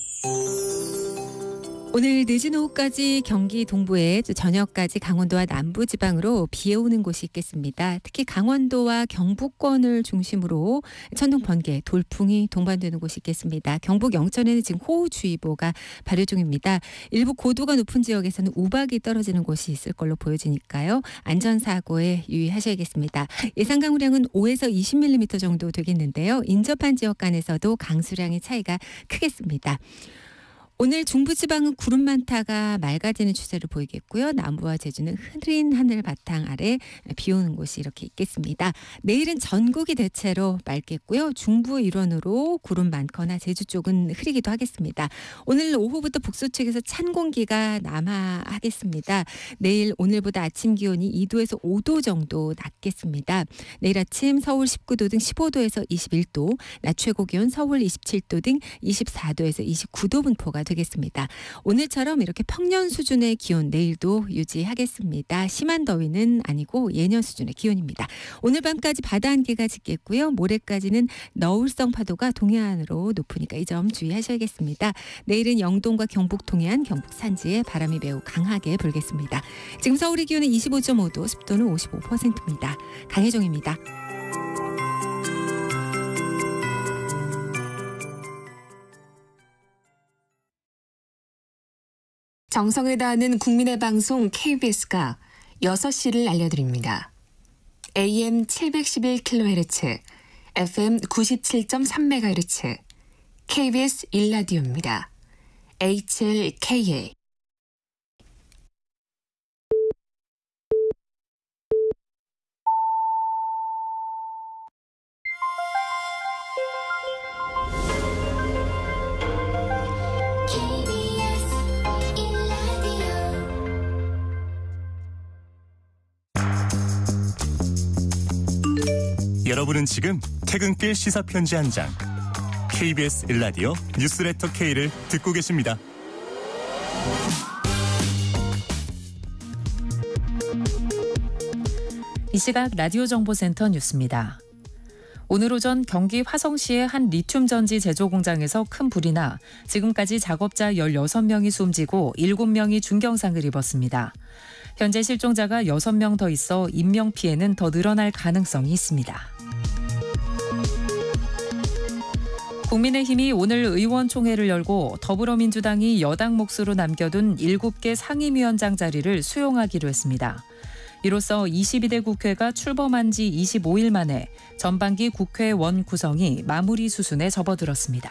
오늘 늦은 오후까지 경기 동부에 저녁까지 강원도와 남부 지방으로 비 오는 곳이 있겠습니다. 특히 강원도와 경북권을 중심으로 천둥 번개, 돌풍이 동반되는 곳이 있겠습니다. 경북 영천에는 지금 호우주의보가 발효 중입니다. 일부 고도가 높은 지역에서는 우박이 떨어지는 곳이 있을 걸로 보여지니까요. 안전사고에 유의하셔야겠습니다. 예상 강우량은 5에서 20mm 정도 되겠는데요. 인접한 지역 간에서도 강수량의 차이가 크겠습니다. 오늘 중부지방은 구름 많다가 맑아지는 추세를 보이겠고요. 남부와 제주는 흐린 하늘 바탕 아래 비 오는 곳이 이렇게 있겠습니다. 내일은 전국이 대체로 맑겠고요. 중부 일원으로 구름 많거나 제주 쪽은 흐리기도 하겠습니다. 오늘 오후부터 북서 측에서 찬 공기가 남하하겠습니다. 내일 오늘보다 아침 기온이 2도에서 5도 정도 낮겠습니다. 내일 아침 서울 19도 등 15도에서 21도, 낮 최고 기온 서울 27도 등 24도에서 29도 분포가 됩니다. 되겠습니다. 오늘처럼 이렇게 평년 수준의 기온 내일도 유지하겠습니다. 심한 더위는 아니고 예년 수준의 기온입니다. 오늘 밤까지 바다 안개가 짙겠고요. 모레까지는 너울성 파도가 동해안으로 높으니까 이 점 주의하셔야겠습니다. 내일은 영동과 경북 동해안, 경북 산지에 바람이 매우 강하게 불겠습니다. 지금 서울의 기온은 25.5도, 습도는 55%입니다. 강혜종입니다.
정성을 다하는 국민의 방송 KBS가 6시를 알려드립니다. AM 711kHz, FM 97.3MHz, KBS 1라디오입니다. HLKA
여러분은 지금 퇴근길 시사 편지 한 장. KBS 일라디오 뉴스레터 K를 듣고 계십니다.
이 시각 라디오 정보센터 뉴스입니다. 오늘 오전 경기 화성시의 한 리튬 전지 제조 공장에서 큰 불이 나 지금까지 작업자 16명이 숨지고 7명이 중경상을 입었습니다. 현재 실종자가 6명 더 있어 인명 피해는 더 늘어날 가능성이 있습니다. 국민의힘이 오늘 의원총회를 열고 더불어민주당이 여당 몫으로 남겨둔 7개 상임위원장 자리를 수용하기로 했습니다. 이로써 22대 국회가 출범한 지 25일 만에 전반기 국회 원 구성이 마무리 수순에 접어들었습니다.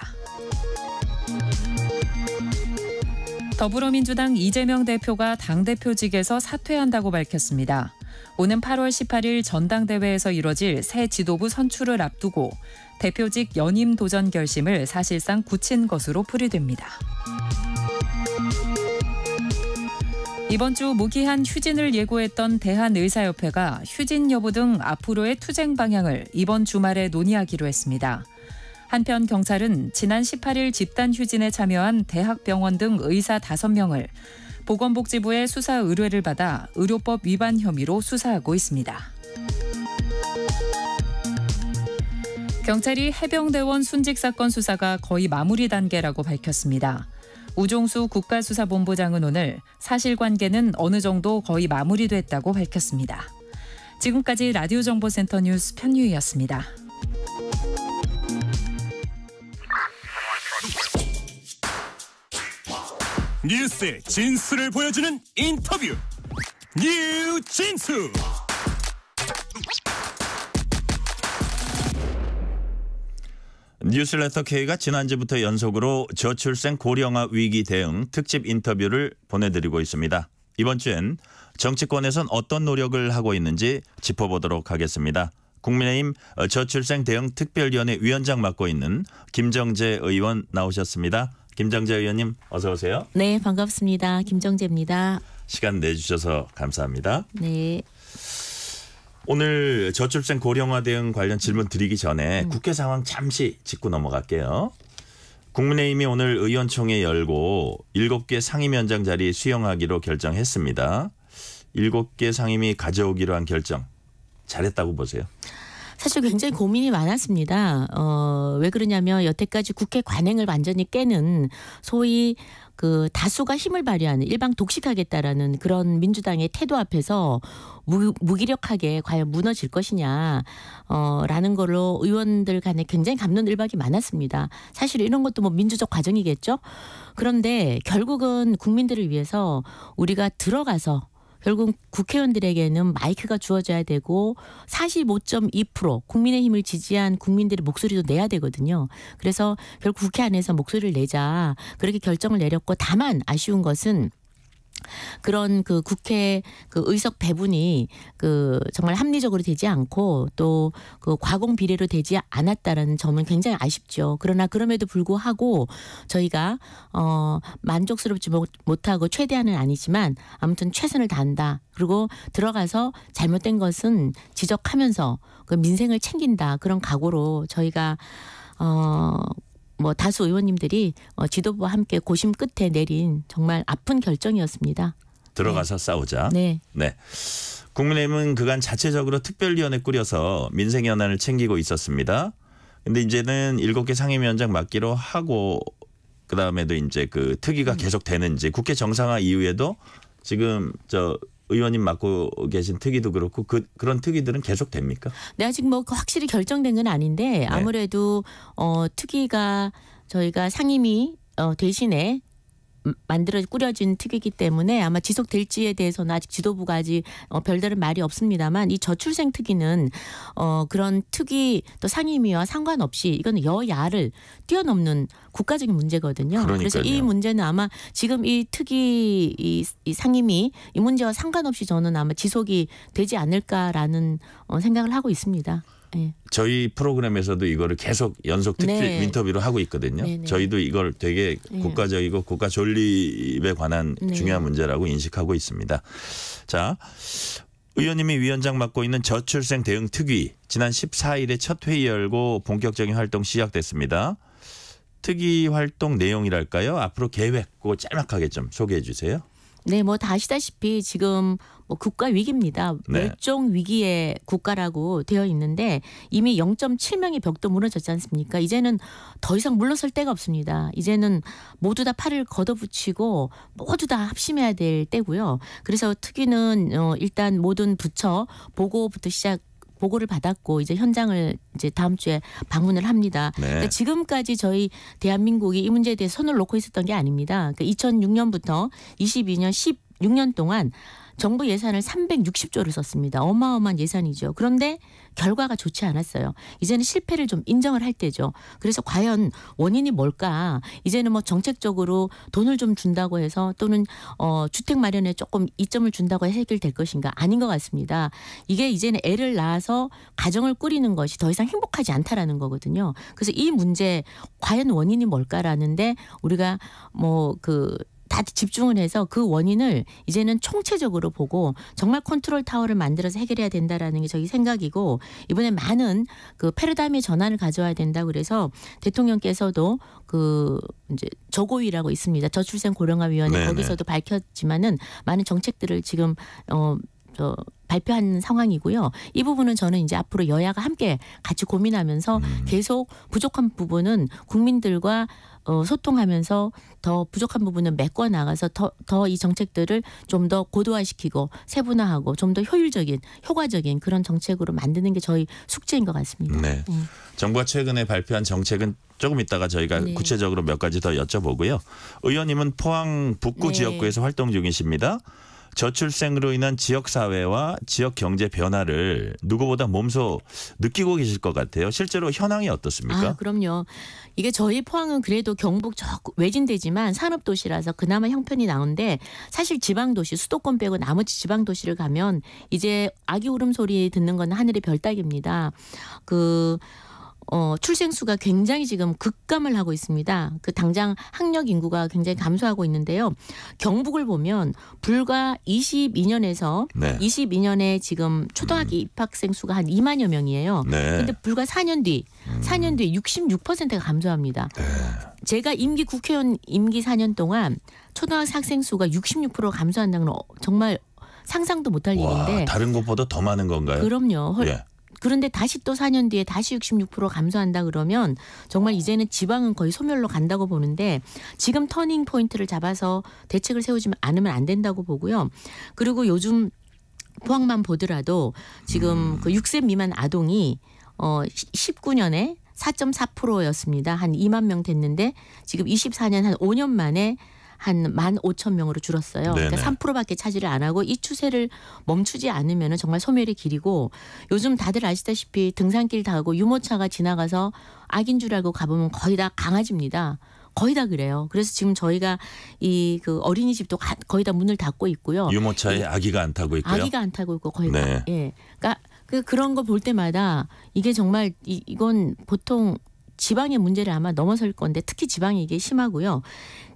더불어민주당 이재명 대표가 당대표직에서 사퇴한다고 밝혔습니다. 오는 8월 18일 전당대회에서 이뤄질 새 지도부 선출을 앞두고 대표직 연임 도전 결심을 사실상 굳힌 것으로 풀이됩니다. 이번 주 무기한 휴진을 예고했던 대한의사협회가 휴진 여부 등 앞으로의 투쟁 방향을 이번 주말에 논의하기로 했습니다. 한편 경찰은 지난 18일 집단 휴진에 참여한 대학병원 등 의사 5명을 보건복지부의 수사 의뢰를 받아 의료법 위반 혐의로 수사하고 있습니다. 경찰이 해병대원 순직 사건 수사가 거의 마무리 단계라고 밝혔습니다. 우종수 국가수사본부장은 오늘 사실관계는 어느 정도 거의 마무리됐다고 밝혔습니다. 지금까지 라디오 정보센터 뉴스 편유이었습니다.
뉴스의 진수를 보여주는 인터뷰 뉴진수.
뉴스레터 K가 지난주부터 연속으로 저출생 고령화 위기 대응 특집 인터뷰를 보내드리고 있습니다. 이번 주엔 정치권에선 어떤 노력을 하고 있는지 짚어보도록 하겠습니다. 국민의힘 저출생 대응 특별위원회 위원장 맡고 있는 김정재 의원 나오셨습니다. 김정재 의원님 어서 오세요.
네 반갑습니다. 김정재입니다.
시간 내주셔서 감사합니다. 네. 오늘 저출생 고령화 대응 관련 질문 드리기 전에 음. 국회 상황 잠시 짚고 넘어갈게요. 국민의힘이 오늘 의원총회 열고 7개 상임위원장 자리 수용하기로 결정했습니다. 7개 상임위 가져오기로 한 결정 잘했다고 보세요?
사실 굉장히 고민이 많았습니다. 어, 왜 그러냐면 여태까지 국회 관행을 완전히 깨는 소위 그 다수가 힘을 발휘하는 일방 독식하겠다라는 그런 민주당의 태도 앞에서 무, 무기력하게 과연 무너질 것이냐 어, 라는 걸로 의원들 간에 굉장히 감론을박이 많았습니다. 사실 이런 것도 뭐 민주적 과정이겠죠. 그런데 결국은 국민들을 위해서 우리가 들어가서 결국 국회의원들에게는 마이크가 주어져야 되고 45.2% 국민의힘을 지지한 국민들의 목소리도 내야 되거든요. 그래서 결국 국회 안에서 목소리를 내자 그렇게 결정을 내렸고 다만 아쉬운 것은 그런 그 국회 그 의석 배분이 그 정말 합리적으로 되지 않고 또 그 과공 비례로 되지 않았다는 점은 굉장히 아쉽죠. 그러나 그럼에도 불구하고 저희가 어 만족스럽지 못하고 최대한은 아니지만 아무튼 최선을 다한다. 그리고 들어가서 잘못된 것은 지적하면서 그 민생을 챙긴다. 그런 각오로 저희가 어뭐 다수 의원님들이 어, 지도부와 함께 고심 끝에 내린 정말 아픈 결정이었습니다.
들어가서 네. 싸우자. 네. 네. 국민의힘은 그간 자체적으로 특별위원회 꾸려서 민생 현안을 챙기고 있었습니다. 근데 이제는 일곱 개 상임위원장 맡기로 하고 그다음에도 이제 그 특위가 음. 계속 되는지 국회 정상화 이후에도 지금 저 의원님 맡고 계신 특위도 그렇고 그, 그런 특위들은 계속 됩니까?
네 아직 뭐 그 확실히 결정된 건 아닌데 네. 아무래도 네. 어, 특위가 저희가 상임위 어, 대신에 만들어 꾸려진 특이기 때문에 아마 지속될지에 대해서는 아직 지도부가 아직 어, 별다른 말이 없습니다만 이 저출생 특위는 어, 그런 특위 또 상임위와 상관없이 이거는 여야를 뛰어넘는 국가적인 문제거든요. 그러니까요. 그래서 이 문제는 아마 지금 이 특위 이, 이 상임위 이 문제와 상관없이 저는 아마 지속이 되지 않을까라는 어, 생각을 하고 있습니다.
예. 저희 프로그램에서도 이거를 계속 연속 특집 네. 인터뷰로 하고 있거든요. 네, 저희도 이걸 되게 예. 국가적이고 국가 존립에 관한 네. 중요한 문제라고 인식하고 있습니다. 자, 의원님이 위원장 맡고 있는 저출생 대응 특위 지난 14일에 첫 회의 열고 본격적인 활동 시작됐습니다. 특위 활동 내용이랄까요? 앞으로 계획 그거 짤막하게 좀 소개해 주세요.
네, 뭐다 아시다시피 지금 뭐 국가 위기입니다. 네. 멸종 위기의 국가라고 되어 있는데 이미 0.7명의 벽도 무너졌지 않습니까? 이제는 더 이상 물러설 데가 없습니다. 이제는 모두 다 팔을 걷어붙이고 모두 다 합심해야 될 때고요. 그래서 특위는 어, 일단 모든 부처 보고부터 시작 보고를 받았고 이제 현장을 이제 다음 주에 방문을 합니다. 네. 그러니까 지금까지 저희 대한민국이 이 문제에 대해 손을 놓고 있었던 게 아닙니다. 그러니까 2006년부터 22년 16년 동안 정부 예산을 360조를 썼습니다. 어마어마한 예산이죠. 그런데 결과가 좋지 않았어요. 이제는 실패를 좀 인정을 할 때죠. 그래서 과연 원인이 뭘까? 이제는 뭐 정책적으로 돈을 좀 준다고 해서 또는 어 주택 마련에 조금 이점을 준다고 해결될 것인가? 아닌 것 같습니다. 이게 이제는 애를 낳아서 가정을 꾸리는 것이 더 이상 행복하지 않다라는 거거든요. 그래서 이 문제 과연 원인이 뭘까라는데 우리가 뭐그 다 집중을 해서 그 원인을 이제는 총체적으로 보고 정말 컨트롤 타워를 만들어서 해결해야 된다라는 게 저희 생각이고 이번에 많은 그 패러다임의 전환을 가져와야 된다 그래서 대통령께서도 그 이제 저고위라고 있습니다 저출생 고령화 위원회 네, 네. 거기서도 밝혔지만은 많은 정책들을 지금 어저 발표한 상황이고요. 이 부분은 저는 이제 앞으로 여야가 함께 같이 고민하면서 음. 계속 부족한 부분은 국민들과 어, 소통하면서 더 부족한 부분은 메꿔 나가서 더더이 정책들을 좀 더 고도화시키고 세분화하고 좀 더 효율적인 효과적인 그런 정책으로 만드는 게 저희 숙제인 것 같습니다. 네. 네.
정부가 최근에 발표한 정책은 조금 있다가 저희가 네. 구체적으로 몇 가지 더 여쭤보고요. 의원님은 포항 북구 네. 지역구에서 활동 중이십니다. 저출생으로 인한 지역 사회와 지역 경제 변화를 누구보다 몸소 느끼고 계실 것 같아요. 실제로 현황이 어떻습니까? 아,
그럼요. 이게 저희 포항은 그래도 경북 저 외진데지만 산업 도시라서 그나마 형편이 나은데 사실 지방 도시 수도권 빼고 나머지 지방 도시를 가면 이제 아기 울음소리 듣는 건 하늘의 별 따기입니다. 그 어, 출생수가 굉장히 지금 급감을 하고 있습니다. 그 당장 학력 인구가 굉장히 감소하고 있는데요. 경북을 보면 불과 22년에서 네. 22년에 지금 초등학교 음. 입학생 수가 한 2만여 명이에요. 네. 근데 불과 4년 뒤, 음. 4년 뒤에 66%가 감소합니다. 네. 제가 임기 국회의원 임기 4년 동안 초등학생 수가 66% 감소한다는 건 어, 정말 상상도 못할 일인데 다른
곳보다 더 많은 건가요? 그럼요. 헐, 예.
그런데 다시 또 4년 뒤에 다시 66% 감소한다 그러면 정말 어. 이제는 지방은 거의 소멸로 간다고 보는데 지금 터닝 포인트를 잡아서 대책을 세우지 않으면 안 된다고 보고요. 그리고 요즘 포항만 보더라도 지금 음. 그 6세 미만 아동이 어 19년에 4.4%였습니다. 한 2만 명 됐는데 지금 24년 한 5년 만에 한만 오천 명으로 줄었어요. 그러니까 네네. 그러니까 3%밖에 차지를 안 하고 이 추세를 멈추지 않으면 정말 소멸의 길이고 요즘 다들 아시다시피 등산길 다 하고 유모차가 지나가서 악인 줄 알고 가보면 거의 다 강아지입니다. 거의 다 그래요. 그래서 지금 저희가 이 그 어린이집도 가, 거의 다 문을 닫고 있고요. 유모차에 예. 아기가
안 타고 있고요. 아기가 안
타고 있고 거의 네. 다. 예. 그러니까 그 그런 거 볼 때마다 이게 정말 이, 이건 보통 지방의 문제를 아마 넘어설 건데 특히 지방이 이게 심하고요.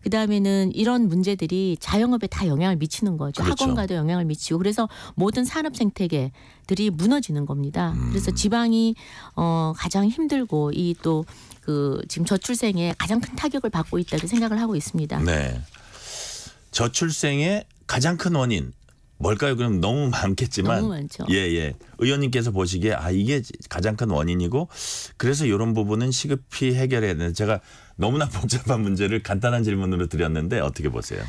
그 다음에는 이런 문제들이 자영업에 다 영향을 미치는 거죠. 그렇죠. 학원가도 영향을 미치고 그래서 모든 산업 생태계들이 무너지는 겁니다. 음. 그래서 지방이 어 가장 힘들고 이 또 그 지금 저출생에 가장 큰 타격을 받고 있다고 생각을 하고 있습니다. 네.
저출생의 가장 큰 원인 뭘까요? 그럼 너무 많겠지만 너무 많죠. 예, 예. 의원님께서 보시기에 아 이게 가장 큰 원인이고 그래서 이런 부분은 시급히 해결해야 되는 제가 너무나 복잡한 문제를 간단한 질문으로 드렸는데 어떻게 보세요?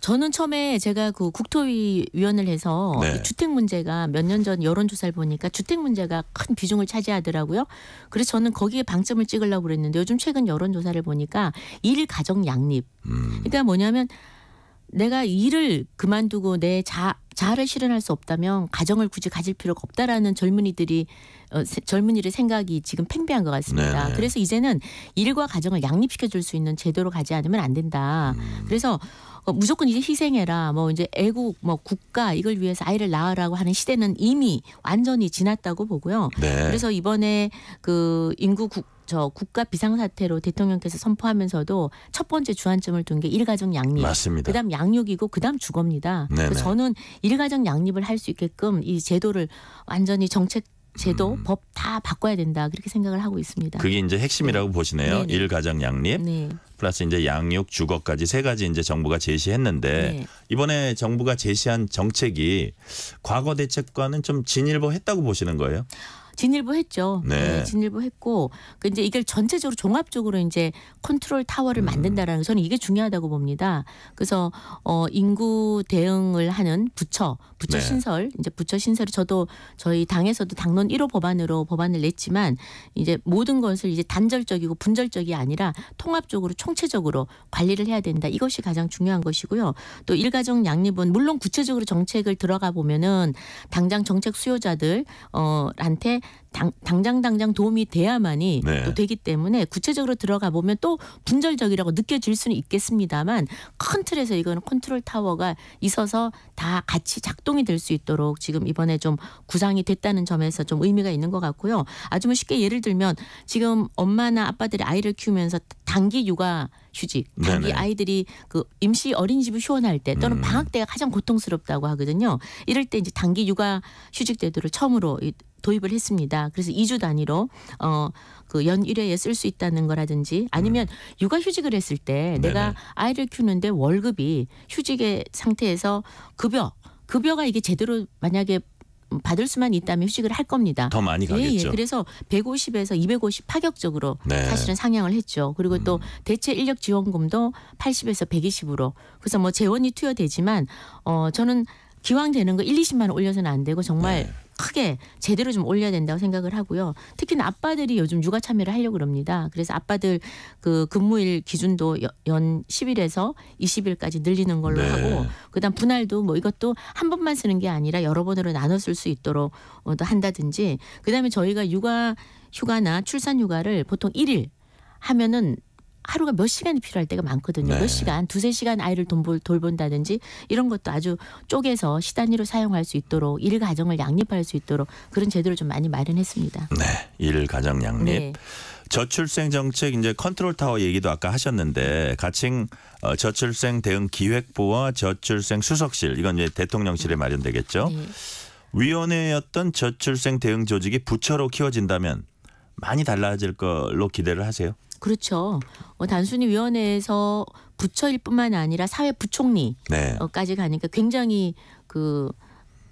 저는 처음에 제가 그 국토위 위원을 해서 네. 주택 문제가 몇 년 전 여론조사를 보니까 주택 문제가 큰 비중을 차지하더라고요. 그래서 저는 거기에 방점을 찍으려고 그랬는데 요즘 최근 여론조사를 보니까 일 가정 양립. 음. 그러니까 뭐냐면 내가 일을 그만두고 내 자, 자아를 실현할 수 없다면 가정을 굳이 가질 필요가 없다라는 젊은이들이 어, 세, 젊은이들의 생각이 지금 팽배한 것 같습니다. 네네. 그래서 이제는 일과 가정을 양립시켜 줄 수 있는 제도로 가지 않으면 안 된다. 음. 그래서 어, 무조건 이제 희생해라. 뭐 이제 애국, 뭐 국가 이걸 위해서 아이를 낳으라고 하는 시대는 이미 완전히 지났다고 보고요. 네. 그래서 이번에 그 인구 국저 국가 비상사태로 대통령께서 선포하면서도 첫 번째 주안점을 둔 게 일가정 양립. 맞습니다. 그다음 양육이고 그다음 주거입니다. 저는 일가정 양립을 할 수 있게끔 이 제도를 완전히 정책 제도, 음. 법다 바꿔야 된다 그렇게 생각을 하고 있습니다.
그게 이제 핵심이라고 네. 보시네요. 일 가정 양립 네. 플러스 이제 양육 주거까지 세 가지 이제 정부가 제시했는데 네. 이번에 정부가 제시한 정책이 과거 대책과는 좀 진일보했다고 보시는 거예요?
진일보 했죠. 네. 네, 진일보 했고 그 이제 이걸 전체적으로 종합적으로 이제 컨트롤 타워를 음. 만든다라는 저는 이게 중요하다고 봅니다. 그래서 어 인구 대응을 하는 부처, 부처 네. 신설, 이제 부처 신설이 저도 저희 당에서도 당론 1호 법안으로 법안을 냈지만 이제 모든 것을 이제 단절적이고 분절적이 아니라 통합적으로 총체적으로 관리를 해야 된다. 이것이 가장 중요한 것이고요. 또 일가정 양립은 물론 구체적으로 정책을 들어가 보면은 당장 정책 수요자들한테 어 당, 당장 당장 도움이 돼야만이 네. 또 되기 때문에 구체적으로 들어가 보면 또 분절적이라고 느껴질 수는 있겠습니다만 큰 틀에서 이거는 컨트롤 타워가 있어서 다 같이 작동이 될 수 있도록 지금 이번에 좀 구상이 됐다는 점에서 좀 의미가 있는 것 같고요. 아주 뭐 쉽게 예를 들면 지금 엄마나 아빠들이 아이를 키우면서 단기 육아 휴직, 네, 단기 네네. 아이들이 그 임시 어린이집을 휴원할 때 또는 음. 방학 때가 가장 고통스럽다고 하거든요. 이럴 때 이제 단기 육아 휴직 제도를 처음으로 도입을 했습니다. 그래서 2주 단위로 어 그연 1회에 쓸 수 있다는 거라든지 아니면 음. 육아 휴직을 했을 때 네네. 내가 아이를 키우는데 월급이 휴직의 상태에서 급여 급여가 이게 제대로 만약에 받을 수만 있다면 휴직을 할 겁니다. 더 많이 가겠죠. 예, 예. 그래서 150에서 250 파격적으로 네. 사실은 상향을 했죠. 그리고 또 음. 대체 인력 지원금도 80에서 120으로. 그래서 뭐 재원이 투여되지만 어 저는 기왕 되는 거 1, 20만 원 올려서는 안 되고 정말 네. 크게 제대로 좀 올려야 된다고 생각을 하고요. 특히나 아빠들이 요즘 육아 참여를 하려고 그럽니다. 그래서 아빠들 그 근무일 기준도 연 10일에서 20일까지 늘리는 걸로 네. 하고 그다음 분할도 뭐 이것도 한 번만 쓰는 게 아니라 여러 번으로 나눠 쓸 수 있도록 어, 한다든지 그다음에 저희가 육아 휴가나 출산 휴가를 보통 1일 하면은 하루가 몇 시간이 필요할 때가 많거든요. 네. 몇 시간, 두세 시간 아이를 돌볼, 돌본다든지 이런 것도 아주 쪼개서 시단위로 사용할 수 있도록 일 가정을 양립할 수 있도록 그런 제도를 좀 많이 마련했습니다. 네,
일 가정 양립. 네. 저출생 정책 이제 컨트롤 타워 얘기도 아까 하셨는데 가칭 어, 저출생 대응 기획부와 저출생 수석실 이건 이제 대통령실에 마련되겠죠. 네. 위원회였던 저출생 대응 조직이 부처로 키워진다면 많이 달라질 걸로 기대를 하세요.
그렇죠. 어, 단순히 위원회에서 부처일 뿐만 아니라 사회 부총리까지 네. 가니까 굉장히 그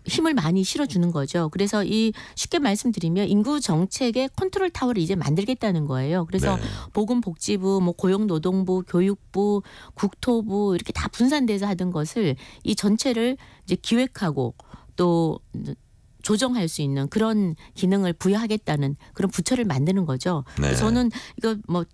힘을 많이 실어주는 거죠. 그래서 이 쉽게 말씀드리면 인구 정책의 컨트롤 타워를 이제 만들겠다는 거예요. 그래서 네. 보건복지부, 뭐 고용노동부, 교육부, 국토부 이렇게 다 분산돼서 하던 것을 이 전체를 이제 기획하고 또 조정할 수 있는 그런 기능을 부여하겠다는 그런 부처를 만드는 거죠. 네. 저는 이거 뭐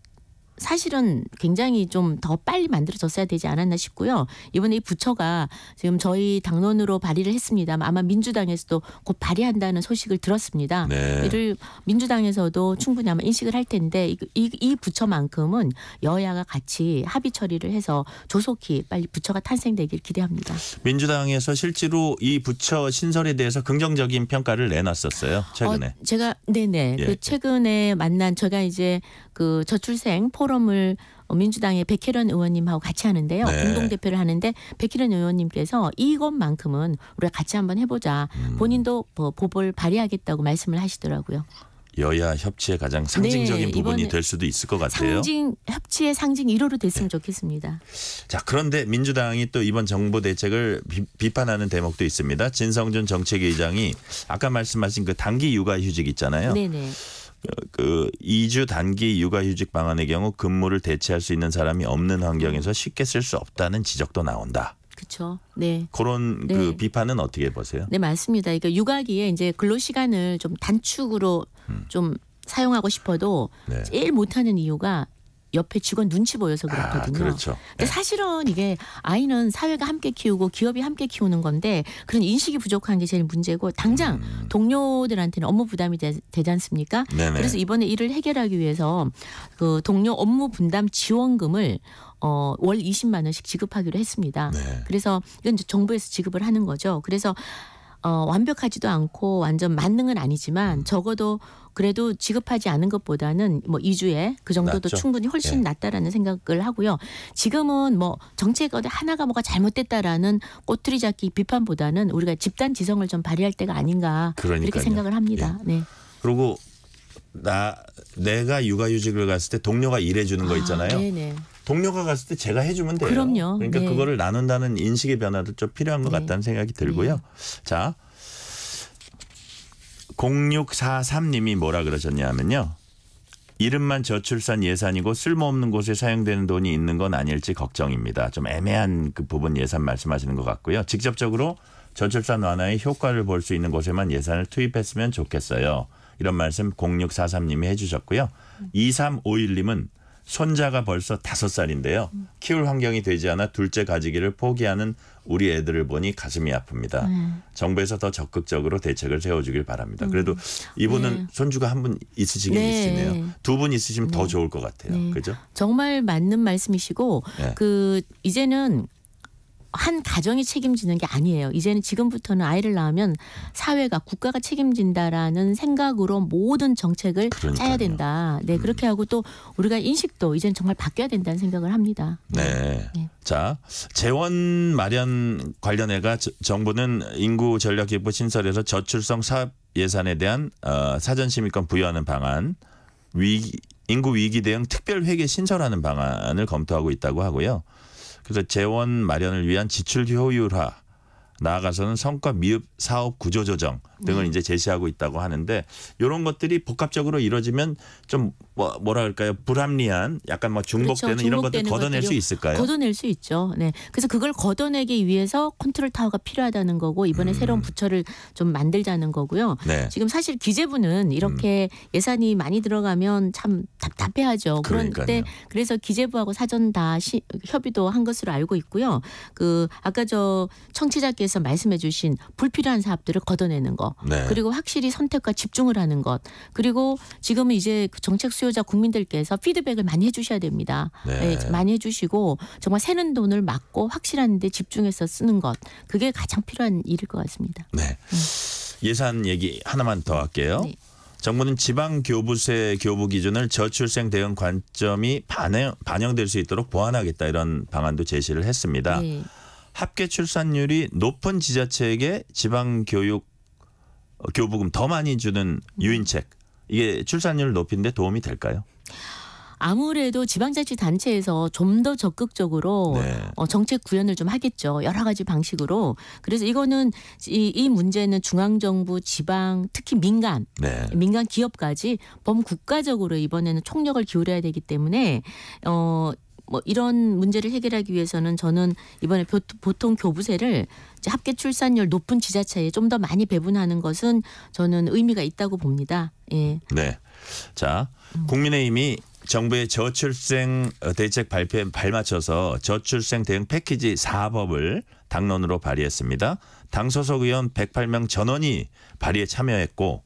사실은 굉장히 좀 더 빨리 만들어졌어야 되지 않았나 싶고요. 이번에 이 부처가 지금 저희 당론으로 발의를 했습니다만 아마 민주당에서도 곧 발의한다는 소식을 들었습니다. 네. 이를 민주당에서도 충분히 아마 인식을 할 텐데 이, 이, 이 부처만큼은 여야가 같이 합의 처리를 해서 조속히 빨리 부처가 탄생되길 기대합니다.
민주당에서 실제로 이 부처 신설에 대해서 긍정적인 평가를 내놨었어요. 최근에. 어,
제가 네네. 예. 그 최근에 만난 제가 이제 그 저출생 포럼을 어, 민주당의 백혜련 의원님하고 같이 하는데요. 네. 공동 대표를 하는데 백혜련 의원님께서 이것만큼은 우리가 같이 한번 해보자. 음. 본인도 뭐 보복을 발휘하겠다고 말씀을 하시더라고요.
여야 협치의 가장 상징적인 네, 부분이 될 수도 있을 것 같아요. 상징
협치의 상징 1호로 됐으면 네. 좋겠습니다.
자 그런데 민주당이 또 이번 정부 대책을 비, 판하는 대목도 있습니다. 진성준 정책위장이 아까 말씀하신 그 단기 육아휴직 있잖아요. 네네. 그 2주 단기 육아휴직 방안의 경우 근무를 대체할 수 있는 사람이 없는 환경에서 쉽게 쓸 수 없다는 지적도 나온다.
그렇죠. 네.
그런 그 네. 그 비판은 어떻게 보세요?
네, 맞습니다. 그러니까 육아기에 이제 근로 시간을 좀 단축으로 음. 좀 사용하고 싶어도 네. 제일 못하는 이유가 옆에 직원 눈치 보여서 아, 그렇거든요. 아, 그렇죠. 근데 네. 사실은 이게 아이는 사회가 함께 키우고 기업이 함께 키우는 건데 그런 인식이 부족한 게 제일 문제고 당장 음. 동료들한테는 업무 부담이 되, 지 않습니까? 네네. 그래서 이번에 이를 해결하기 위해서 그 동료 업무 분담 지원금을 어, 월 20만 원씩 지급하기로 했습니다. 네. 그래서 이건 정부에서 지급을 하는 거죠. 그래서 어, 완벽하지도 않고 완전 만능은 아니지만 적어도 그래도 지급하지 않은 것보다는 뭐 2주에 그 정도도 낮죠. 충분히 훨씬 예. 낫다라는 생각을 하고요. 지금은 뭐 정책 어디 하나가 뭐가 잘못됐다라는 꼬투리 잡기 비판보다는 우리가 집단 지성을 좀 발휘할 때가 아닌가 그러니까요. 이렇게 생각을 합니다. 예. 네.
그리고 나 내가 육아휴직을 갔을 때 동료가 일해주는 거 아, 있잖아요. 아, 동료가 갔을 때 제가 해주면 돼요. 그럼요. 그러니까 네. 그거를 나눈다는 인식의 변화도 좀 필요한 것 네. 같다는 생각이 들고요. 네. 자, 0643님이 뭐라 그러셨냐면요. 이름만 저출산 예산이고 쓸모없는 곳에 사용되는 돈이 있는 건 아닐지 걱정입니다. 좀 애매한 그 부분 예산 말씀하시는 것 같고요. 직접적으로 저출산 완화의 효과를 볼 수 있는 곳에만 예산을 투입했으면 좋겠어요. 이런 말씀 0643님이 해주셨고요. 2351님은 손자가 벌써 다섯 살인데요. 키울 환경이 되지 않아 둘째 가지기를 포기하는 우리 애들을 보니 가슴이 아픕니다. 음. 정부에서 더 적극적으로 대책을 세워주길 바랍니다. 음. 그래도 이분은 네. 손주가 한 분 있으시긴 네. 있으네요. 두 분 있으시면 네. 더 좋을 것 같아요. 네. 그죠?
정말 맞는 말씀이시고 네. 그 이제는 한 가정이 책임지는 게 아니에요. 이제는 지금부터는 아이를 낳으면 사회가 국가가 책임진다라는 생각으로 모든 정책을 그러니까요. 짜야 된다. 네, 음. 그렇게 하고 또 우리가 인식도 이제는 정말 바뀌어야 된다는 생각을 합니다.
네. 네. 자, 재원 마련 관련해가 정부는 인구 전략 기부 신설에서 저출성 사업 예산에 대한 어, 사전 심의권 부여하는 방안 위기 인구 위기 대응 특별 회계 신설하는 방안을 검토하고 있다고 하고요. 그래서 재원 마련을 위한 지출 효율화 나아가서는 성과 미흡 사업 구조 조정 등을 네. 이제 제시하고 있다고 하는데 이런 것들이 복합적으로 이루어지면 좀 뭐, 뭐라 할까요 불합리한 약간 뭐 그렇죠. 중복되는 그렇죠. 이런 것들 걷어낼 수 있을까요?
걷어낼 수 있죠. 네. 그래서 그걸 걷어내기 위해서 컨트롤 타워가 필요하다는 거고 이번에 음. 새로운 부처를 좀 만들자는 거고요. 네. 지금 사실 기재부는 이렇게 음. 예산이 많이 들어가면 참 답답해하죠. 그런데 그래서 기재부하고 사전 다 시, 협의도 한 것으로 알고 있고요. 그 아까 저 청취자께서 위해서 말씀해 주신 불필요한 사업들을 걷어내는 것 네. 그리고 확실히 선택과 집중을 하는 것 그리고 지금은 이제 정책 수요자 국민들께서 피드백을 많이 해주셔야 됩니다. 네. 네, 많이 해주시고 정말 새는 돈을 막고 확실한 데 집중해서 쓰는 것 그게 가장 필요한 일일 것 같습니다.
네. 음. 예산 얘기 하나만 더 할게요. 네. 정부는 지방 교부세 교부 기준을 저출생 대응 관점이 반영, 반영될 수 있도록 보완하겠다 이런 방안도 제시를 했습니다. 네. 합계 출산율이 높은 지자체에게 지방 교육 어, 교부금 더 많이 주는 유인책 이게 출산율 높이는데 도움이 될까요?
아무래도 지방자치단체에서 좀 더 적극적으로 네. 어, 정책 구현을 좀 하겠죠. 여러 가지 방식으로. 그래서 이거는 이, 이 문제는 중앙정부, 지방, 특히 민간, 네. 민간 기업까지 범국가적으로 이번에는 총력을 기울여야 되기 때문에 어, 뭐 이런 문제를 해결하기 위해서는 저는 이번에 보통 교부세를 합계 출산율 높은 지자체에 좀 더 많이 배분하는 것은 저는 의미가 있다고 봅니다. 예.
네. 자, 음. 국민의힘이 정부의 저출생 대책 발표에 발맞춰서 저출생 대응 패키지 4법을 당론으로 발의했습니다. 당 소속 의원 108명 전원이 발의에 참여했고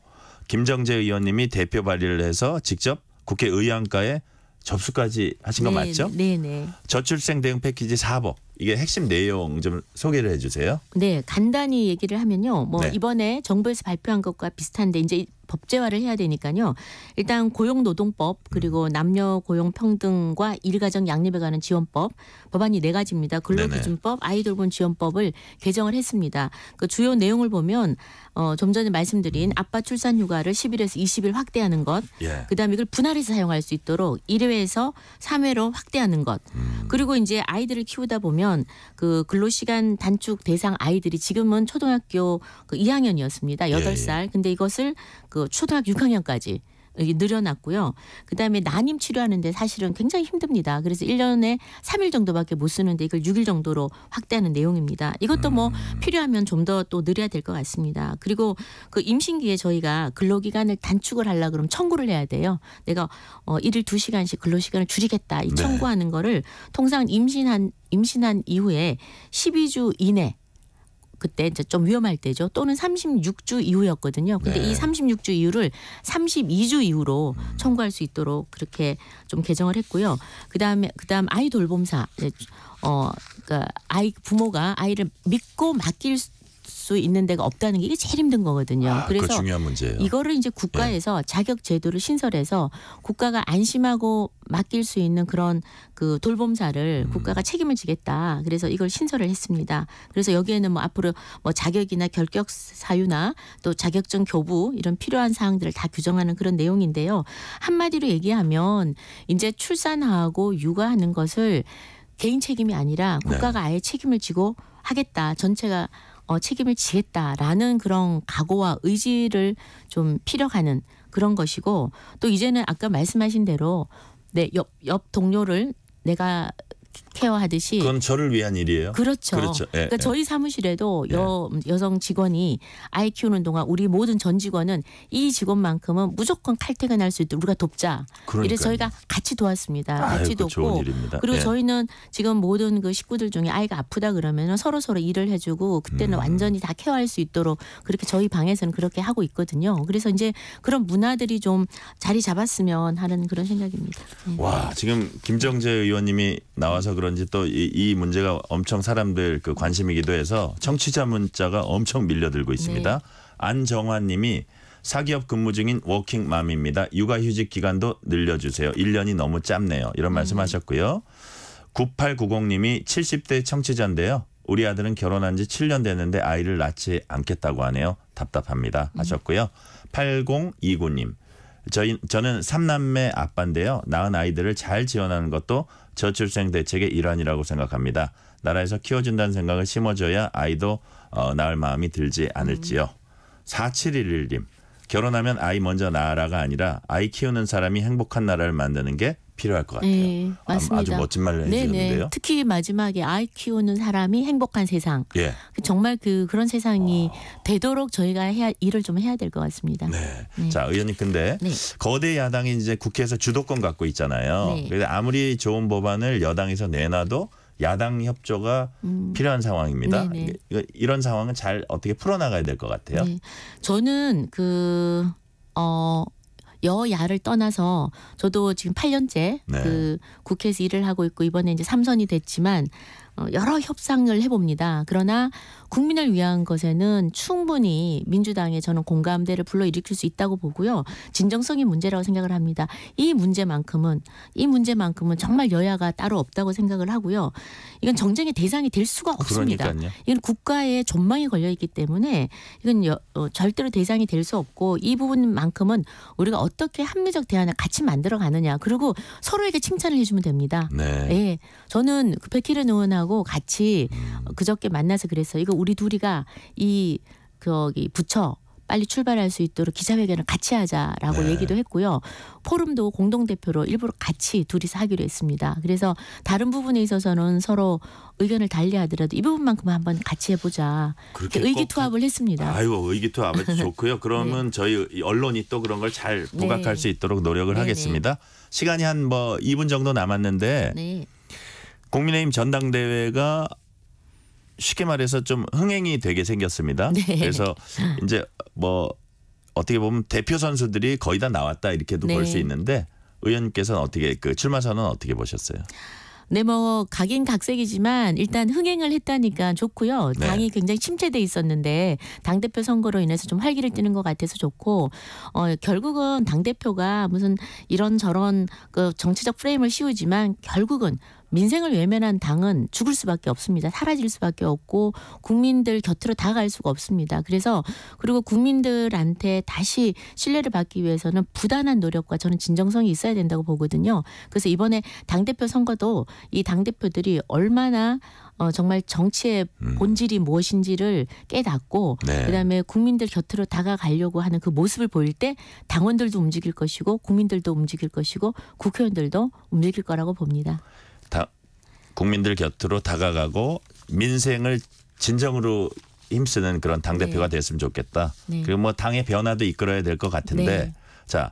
김정재 의원님이 대표 발의를 해서 직접 국회 의안가에 접수까지 하신 네, 거 맞죠? 네, 네. 저출생 대응 패키지 4억 이게 핵심 내용 좀 소개를 해주세요.
네, 간단히 얘기를 하면요. 뭐 네. 이번에 정부에서 발표한 것과 비슷한데 이제 법제화를 해야 되니까요. 일단 고용노동법 그리고 음. 남녀 고용 평등과 일가정 양립에 관한 지원법 법안이 네 가지입니다. 근로기준법, 아이돌봄 지원법을 개정을 했습니다. 그 주요 내용을 보면 어, 좀 전에 말씀드린 아빠 출산 휴가를 10일에서 20일 확대하는 것, 예. 그다음에 이걸 분할해서 사용할 수 있도록 1회에서 3회로 확대하는 것, 음. 그리고 이제 아이들을 키우다 보면 그 근로시간 단축 대상 아이들이 지금은 초등학교 그 2학년이었습니다. 8살. 예, 예. 근데 이것을 그 초등학교 6학년까지 늘어났고요. 그다음에 난임 치료하는데 사실은 굉장히 힘듭니다. 그래서 1년에 3일 정도밖에 못 쓰는데 이걸 6일 정도로 확대하는 내용입니다. 이것도 뭐 음. 필요하면 좀 더 또 늘려야 될 것 같습니다. 그리고 그 임신기에 저희가 근로기간을 단축을 하려 고 그러면 청구를 해야 돼요. 내가 어 일일 2시간씩 근로시간을 줄이겠다. 이 네. 청구하는 네. 거를 통상 임신한 임신한 이후에 12주 이내 그때 이제 좀 위험할 때죠. 또는 36주 이후였거든요. 근데 네. 이 36주 이후를 32주 이후로 음. 청구할 수 있도록 그렇게 좀 개정을 했고요. 그다음에 그다음 아이 돌봄사 어 그러니까 아이 부모가 아이를 믿고 맡길 수수 있는 데가 없다는 게 이게 제일 힘든 거거든요. 아, 그래서 중요한 문제예요. 이거를 이제 국가에서 예. 자격 제도를 신설해서 국가가 안심하고 맡길 수 있는 그런 그 돌봄사를 음. 국가가 책임을 지겠다. 그래서 이걸 신설을 했습니다. 그래서 여기에는 뭐 앞으로 뭐 자격이나 결격 사유나 또 자격증 교부 이런 필요한 사항들을 다 규정하는 그런 내용인데요. 한마디로 얘기하면 이제 출산하고 육아하는 것을 개인 책임이 아니라 국가가 네. 아예 책임을 지고 하겠다. 전체가 어, 책임을 지겠다라는 그런 각오와 의지를 좀 필요하는 그런 것이고 또 이제는 아까 말씀하신 대로 내옆옆 동료를 내가 케어하듯이 그건
저를 위한 일이에요. 그렇죠. 그렇죠. 예, 그러니까 예.
저희 사무실에도 예. 여, 여성 직원이 아이 키우는 동안 우리 모든 전 직원은 이 직원만큼은 무조건 칼퇴근할 수 있도록 우리가 돕자. 그러니까요. 이래서 저희가 같이 도왔습니다. 같이 아이고, 돕고 그리고 예. 저희는 지금 모든 그 식구들 중에 아이가 아프다 그러면은 서로 서로 일을 해주고 그때는 음. 완전히 다 케어할 수 있도록 그렇게 저희 방에서는 그렇게 하고 있거든요. 그래서 이제 그런 문화들이 좀 자리 잡았으면 하는 그런 생각입니다. 네.
와 지금 김정재 의원님이 나와서. 그런지 또이 이 문제가 엄청 사람들 그 관심이기도 해서 청취자 문자가 엄청 밀려들고 있습니다. 네. 안정환 님이 사기업 근무 중인 워킹맘입니다. 육아휴직 기간도 늘려주세요. 1년이 너무 짧네요. 이런 말씀하셨고요. 음. 9890님이 70대 청취자인데요. 우리 아들은 결혼한 지 7년 됐는데 아이를 낳지 않겠다고 하네요. 답답합니다. 음. 하셨고요. 8029님. 저희, 저는 3남매 아빠인데요. 낳은 아이들을 잘 지원하는 것도 저출생 대책의 일환이라고 생각합니다. 나라에서 키워준다는 생각을 심어줘야 아이도 어, 낳을 마음이 들지 않을지요. 음. 4711님. 결혼하면 아이 먼저 낳아라가 아니라 아이 키우는 사람이 행복한 나라를 만드는 게 필요할 것 같아요.
네, 아, 맞습니다. 아주 멋진 말을 네, 네. 해주는데요. 특히 마지막에 아이 키우는 사람이 행복한 세상. 예. 정말 그 그런 세상이 어... 되도록 저희가 해야, 일을 좀 해야 될 것
같습니다. 네. 네. 자 의원님 근데 네. 거대 야당이 이제 국회에서 주도권 갖고 있잖아요. 네. 그래서 아무리 좋은 법안을 여당에서 내놔도 야당 협조가 음. 필요한 상황입니다. 네네. 네. 이런 상황은 잘 어떻게 풀어나가야 될 것 같아요. 저는
그 어. 여야를 떠나서 저도 지금 8년째 네. 그 국회에서 일을 하고 있고 이번에 이제 3선이 됐지만 어, 여러 협상을 해봅니다. 그러나 국민을 위한 것에는 충분히 민주당에 저는 공감대를 불러일으킬 수 있다고 보고요. 진정성이 문제라고 생각을 합니다. 이 문제만큼은 이 문제만큼은 정말 여야가 따로 없다고 생각을 하고요. 이건 정쟁의 대상이 될 수가 없습니다. 그러니까 이건 국가의 존망이 걸려 있기 때문에 이건 여, 어, 절대로 대상이 될 수 없고 이 부분만큼은 우리가 어떻게 합리적 대안을 같이 만들어 가느냐 그리고 서로에게 칭찬을 해주면 됩니다. 네. 예. 저는 그 백희련 의원하고 같이 음. 그저께 만나서 그랬어요. 이거 우리 둘이가 이 거기 부처 빨리 출발할 수 있도록 기자회견을 같이 하자라고 네. 얘기도 했고요. 포럼도 공동대표로 일부러 같이 둘이서 하기로 했습니다. 그래서 다른 부분에 있어서는 서로 의견을 달리하더라도 이 부분만큼은 한번 같이 해보자. 그렇게 의기투합을 꼭... 했습니다.
아유 의기투합 아주 좋고요. 그러면 네. 저희 언론이 또 그런 걸 잘 부각할 네. 수 있도록 노력을 네, 네. 하겠습니다. 시간이 한 뭐 2분 정도 남았는데 네. 국민의힘 전당대회가 쉽게 말해서 좀 흥행이 되게 생겼습니다. 네. 그래서 이제 뭐 어떻게 보면 대표 선수들이 거의 다 나왔다 이렇게도 네. 볼수 있는데 의원님께서는 어떻게 그 출마 선언 어떻게 보셨어요?
네, 뭐 각인 각색이지만 일단 흥행을 했다니까 좋고요. 네. 당이 네. 굉장히 침체돼 있었는데 당 대표 선거로 인해서 좀 활기를 띠는 것 같아서 좋고 어 결국은 당 대표가 무슨 이런 저런 그 정치적 프레임을 씌우지만 결국은 민생을 외면한 당은 죽을 수밖에 없습니다. 사라질 수밖에 없고 국민들 곁으로 다가갈 수가 없습니다. 그래서 그리고 국민들한테 다시 신뢰를 받기 위해서는 부단한 노력과 저는 진정성이 있어야 된다고 보거든요. 그래서 이번에 당대표 선거도 이 당대표들이 얼마나 어, 정말 정치의 음. 본질이 무엇인지를 깨닫고 네. 그다음에 국민들 곁으로 다가가려고 하는 그 모습을 보일 때 당원들도 움직일 것이고 국민들도 움직일 것이고 국회의원들도 움직일 거라고 봅니다.
다 국민들 곁으로 다가가고 민생을 진정으로 힘쓰는 그런 당 네. 대표가 네. 됐으면 좋겠다. 네. 그리고 뭐 당의 변화도 이끌어야 될 것 같은데 네. 자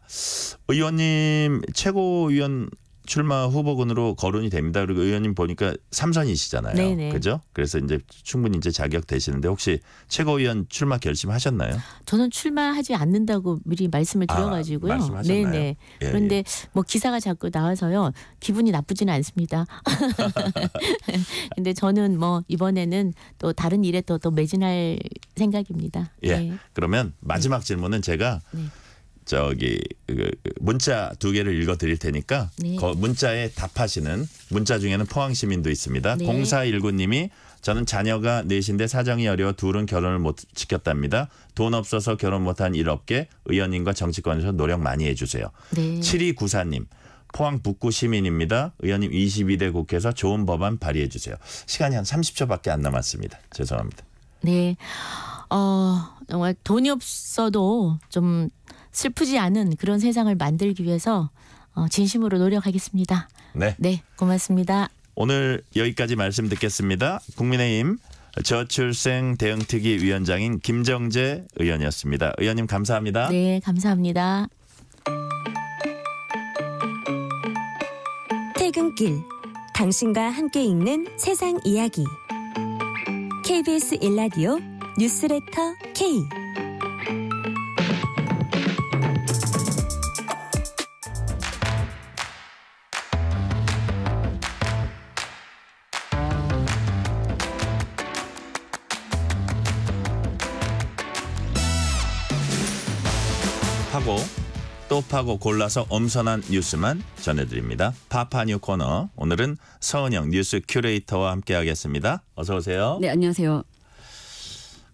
의원님 최고위원 출마 후보군으로 거론이 됩니다. 그리고 의원님 보니까 삼선이시잖아요. 네네. 네. 그죠? 그래서 이제 충분히 이제 자격 되시는데 혹시 최고위원 출마 결심하셨나요?
저는 출마하지 않는다고 미리 말씀을 아, 드려가지고요. 아, 네네. 예, 그런데 예. 뭐 기사가 자꾸 나와서요. 기분이 나쁘지는 않습니다. 근데 저는 뭐 이번에는 또 다른 일에 또, 또 매진할 생각입니다.
예. 네. 그러면 마지막 네. 질문은 제가 네. 저기 그, 그, 문자 두 개를 읽어 드릴 테니까 네. 문자에 답하시는 문자 중에는 포항 시민도 있습니다. 공사 4 1 9님이 저는 자녀가 넷인데 사정이 어려워 둘은 결혼을 못 지켰답니다. 돈 없어서 결혼 못한 일 없게 의원님과 정치권에서 노력 많이 해주세요. 칠이구사4님 포항 북구 시민입니다. 의원님 22대 국회에서 좋은 법안 발의해 주세요. 시간이 한 30초밖에 안 남았습니다. 죄송합니다.
네. 어, 정말 돈이 없어도 좀 슬프지 않은 그런 세상을 만들기 위해서 어, 진심으로 노력하겠습니다. 네. 네, 고맙습니다.
오늘 여기까지 말씀 듣겠습니다. 국민의힘 저출생 대응특위 위원장인 김정재 의원이었습니다. 의원님 감사합니다.
네, 감사합니다.
퇴근길 당신과 함께 읽는 세상 이야기 KBS 일라디오 뉴스레터 K
파고 또 파고 골라서 엄선한 뉴스만 전해드립니다. 파파뉴 코너 오늘은 서은영 뉴스 큐레이터와 함께하겠습니다. 어서 오세요.
네 안녕하세요.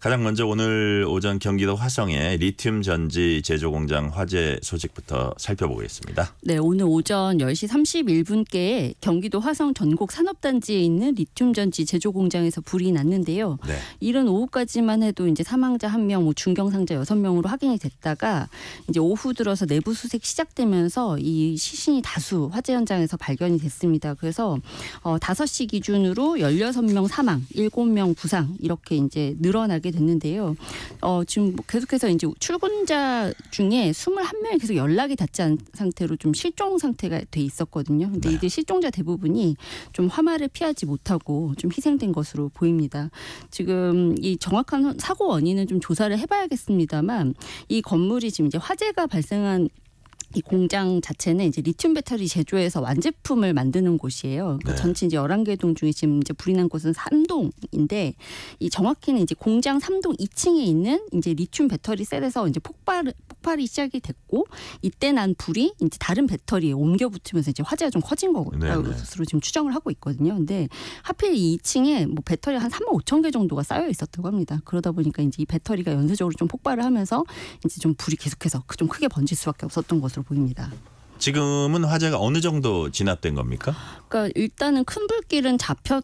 가장 먼저 오늘 오전 경기도 화성의 리튬 전지 제조 공장 화재 소식부터 살펴보겠습니다.
네, 오늘 오전 10시 31분께 경기도 화성 전곡 산업단지에 있는 리튬 전지 제조 공장에서 불이 났는데요. 네. 이른 오후까지만 해도 이제 사망자 1명, 뭐 중경 상자 6명으로 확인이 됐다가 이제 오후 들어서 내부 수색 시작되면서 이 시신이 다수 화재 현장에서 발견이 됐습니다. 그래서 어 5시 기준으로 16명 사망, 7명 부상 이렇게 이제 늘어나게 됐습니다. 됐는데요. 어, 지금 계속해서 이제 출근자 중에 21명이 계속 연락이 닿지 않은 상태로 좀 실종 상태가 돼 있었거든요. 근데 네. 이들 실종자 대부분이 좀 화마를 피하지 못하고 좀 희생된 것으로 보입니다. 지금 이 정확한 사고 원인은 좀 조사를 해봐야겠습니다만 이 건물이 지금 이제 화재가 발생한 이 공장 자체는 이제 리튬 배터리 제조해서 완제품을 만드는 곳이에요. 그러니까 네. 전체 이제 열한 개동 중에 지금 이제 불이 난 곳은 삼동인데이 정확히는 이제 공장 삼동 이층에 있는 이제 리튬 배터리 셀에서 이제 폭발 폭발이 시작이 됐고 이때 난 불이 이제 다른 배터리에 옮겨 붙으면서 이제 화재가 좀 커진 거라고 네, 네. 스스로 지금 추정을 하고 있거든요. 근데 하필 이 2층에 뭐 배터리 한 3만 5천 개 정도가 쌓여 있었다고 합니다. 그러다 보니까 이제 이 배터리가 연쇄적으로 좀 폭발을 하면서 이제 좀 불이 계속해서 그 좀 크게 번질 수밖에 없었던 것으로 보입니다.
지금은 화재가 어느 정도 진압된 겁니까?
그러니까 일단은 큰 불길은 잡혔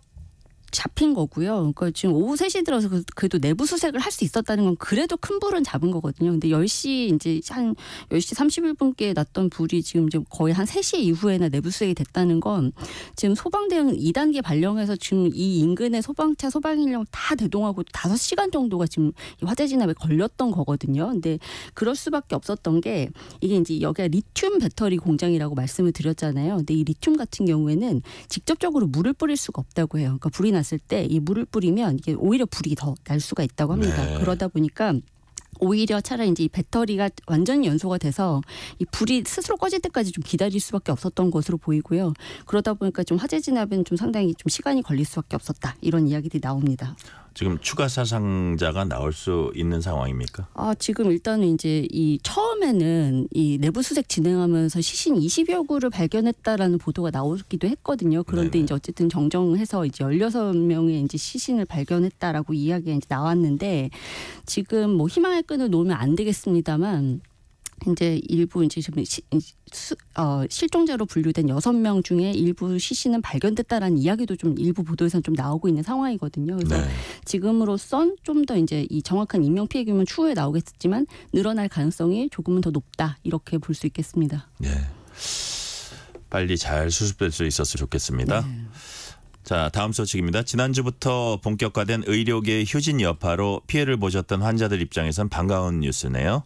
잡힌 거고요. 그러니까 지금 오후 3시 들어서 그, 그래도 내부 수색을 할 수 있었다는 건 그래도 큰 불은 잡은 거거든요. 근데 10시 이제 한 10시 31분께 났던 불이 지금 이제 거의 한 3시 이후에나 내부 수색이 됐다는 건 지금 소방 대응 2단계 발령해서 지금 이 인근의 소방차 소방 인력 다 대동하고 5시간 정도가 지금 화재 진압에 걸렸던 거거든요. 근데 그럴 수밖에 없었던 게 이게 이제 여기가 리튬 배터리 공장이라고 말씀을 드렸잖아요. 근데 이 리튬 같은 경우에는 직접적으로 물을 뿌릴 수가 없다고 해요. 그러니까 불이 나 났을 때 이 물을 뿌리면 이게 오히려 불이 더 날 수가 있다고 합니다. 네. 그러다 보니까 오히려 차라리 이제 이 배터리가 완전히 연소가 돼서 이 불이 스스로 꺼질 때까지 좀 기다릴 수밖에 없었던 것으로 보이고요. 그러다 보니까 좀 화재 진압은 좀 상당히 좀 시간이 걸릴 수밖에 없었다 이런 이야기들이 나옵니다.
지금 추가 사상자가 나올 수 있는 상황입니까?
아, 지금 일단은 이제 이 처음에는 이 내부 수색 진행하면서 시신 20여 구를 발견했다라는 보도가 나오기도 했거든요. 그런데 네네. 이제 어쨌든 정정해서 이제 16명의 이제 시신을 발견했다라고 이야기가 이제 나왔는데 지금 뭐 희망의 끈을 놓으면 안 되겠습니다만 이제 일부 이제 지금 시, 수, 어, 실종자로 분류된 여섯 명 중에 일부 시신은 발견됐다라는 이야기도 좀 일부 보도에서는 좀 나오고 있는 상황이거든요. 그래서 네. 지금으로선 좀더 이제 이 정확한 인명 피해 규모는 추후에 나오겠지만 늘어날 가능성이 조금은 더 높다 이렇게 볼 수 있겠습니다.
네. 빨리 잘 수습될 수 있었으면 좋겠습니다. 네. 자, 다음 소식입니다. 지난주부터 본격화된 의료계 휴진 여파로 피해를 보셨던 환자들 입장에선 반가운 뉴스네요.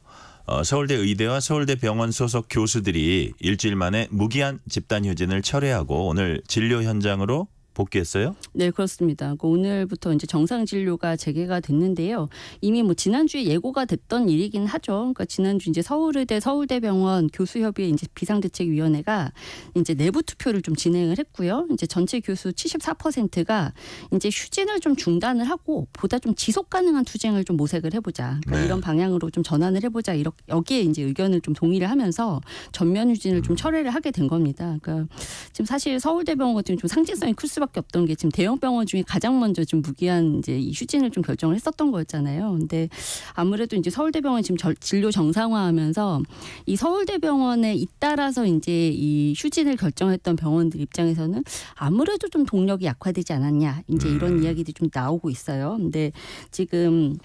어, 서울대 의대와 서울대 병원 소속 교수들이 일주일 만에 무기한 집단 휴진을 철회하고 오늘 진료 현장으로 복귀했어요?
네, 그렇습니다. 그 오늘부터 이제 정상 진료가 재개가 됐는데요. 이미 뭐 지난주에 예고가 됐던 일이긴 하죠. 그러니까 지난주 이제 서울의대 서울대병원 교수협의회 이제 비상대책위원회가 이제 내부 투표를 좀 진행을 했고요. 이제 전체 교수 74%가 이제 휴진을 좀 중단을 하고 보다 좀 지속 가능한 투쟁을 좀 모색을 해보자. 그러니까 네. 이런 방향으로 좀 전환을 해보자. 이렇 게 여기에 이제 의견을 좀 동의를 하면서 전면 휴진을 좀 음. 철회를 하게 된 겁니다. 그러니까 지금 사실 서울대병원 같은 좀 상징성이 클 수밖에 수밖에 없던 게 지금 대형 병원 중에 가장 먼저 좀 무기한 이제 이 휴진을 좀 결정을 했었던 거였잖아요. 근데 아무래도 이제 서울대병원 지금 절, 진료 정상화하면서 이 서울대병원에 잇따라서 이제 이 휴진을 결정했던 병원들 입장에서는 아무래도 좀 동력이 약화되지 않았냐 이제 이런 음. 이야기들이 좀 나오고 있어요. 근데 지금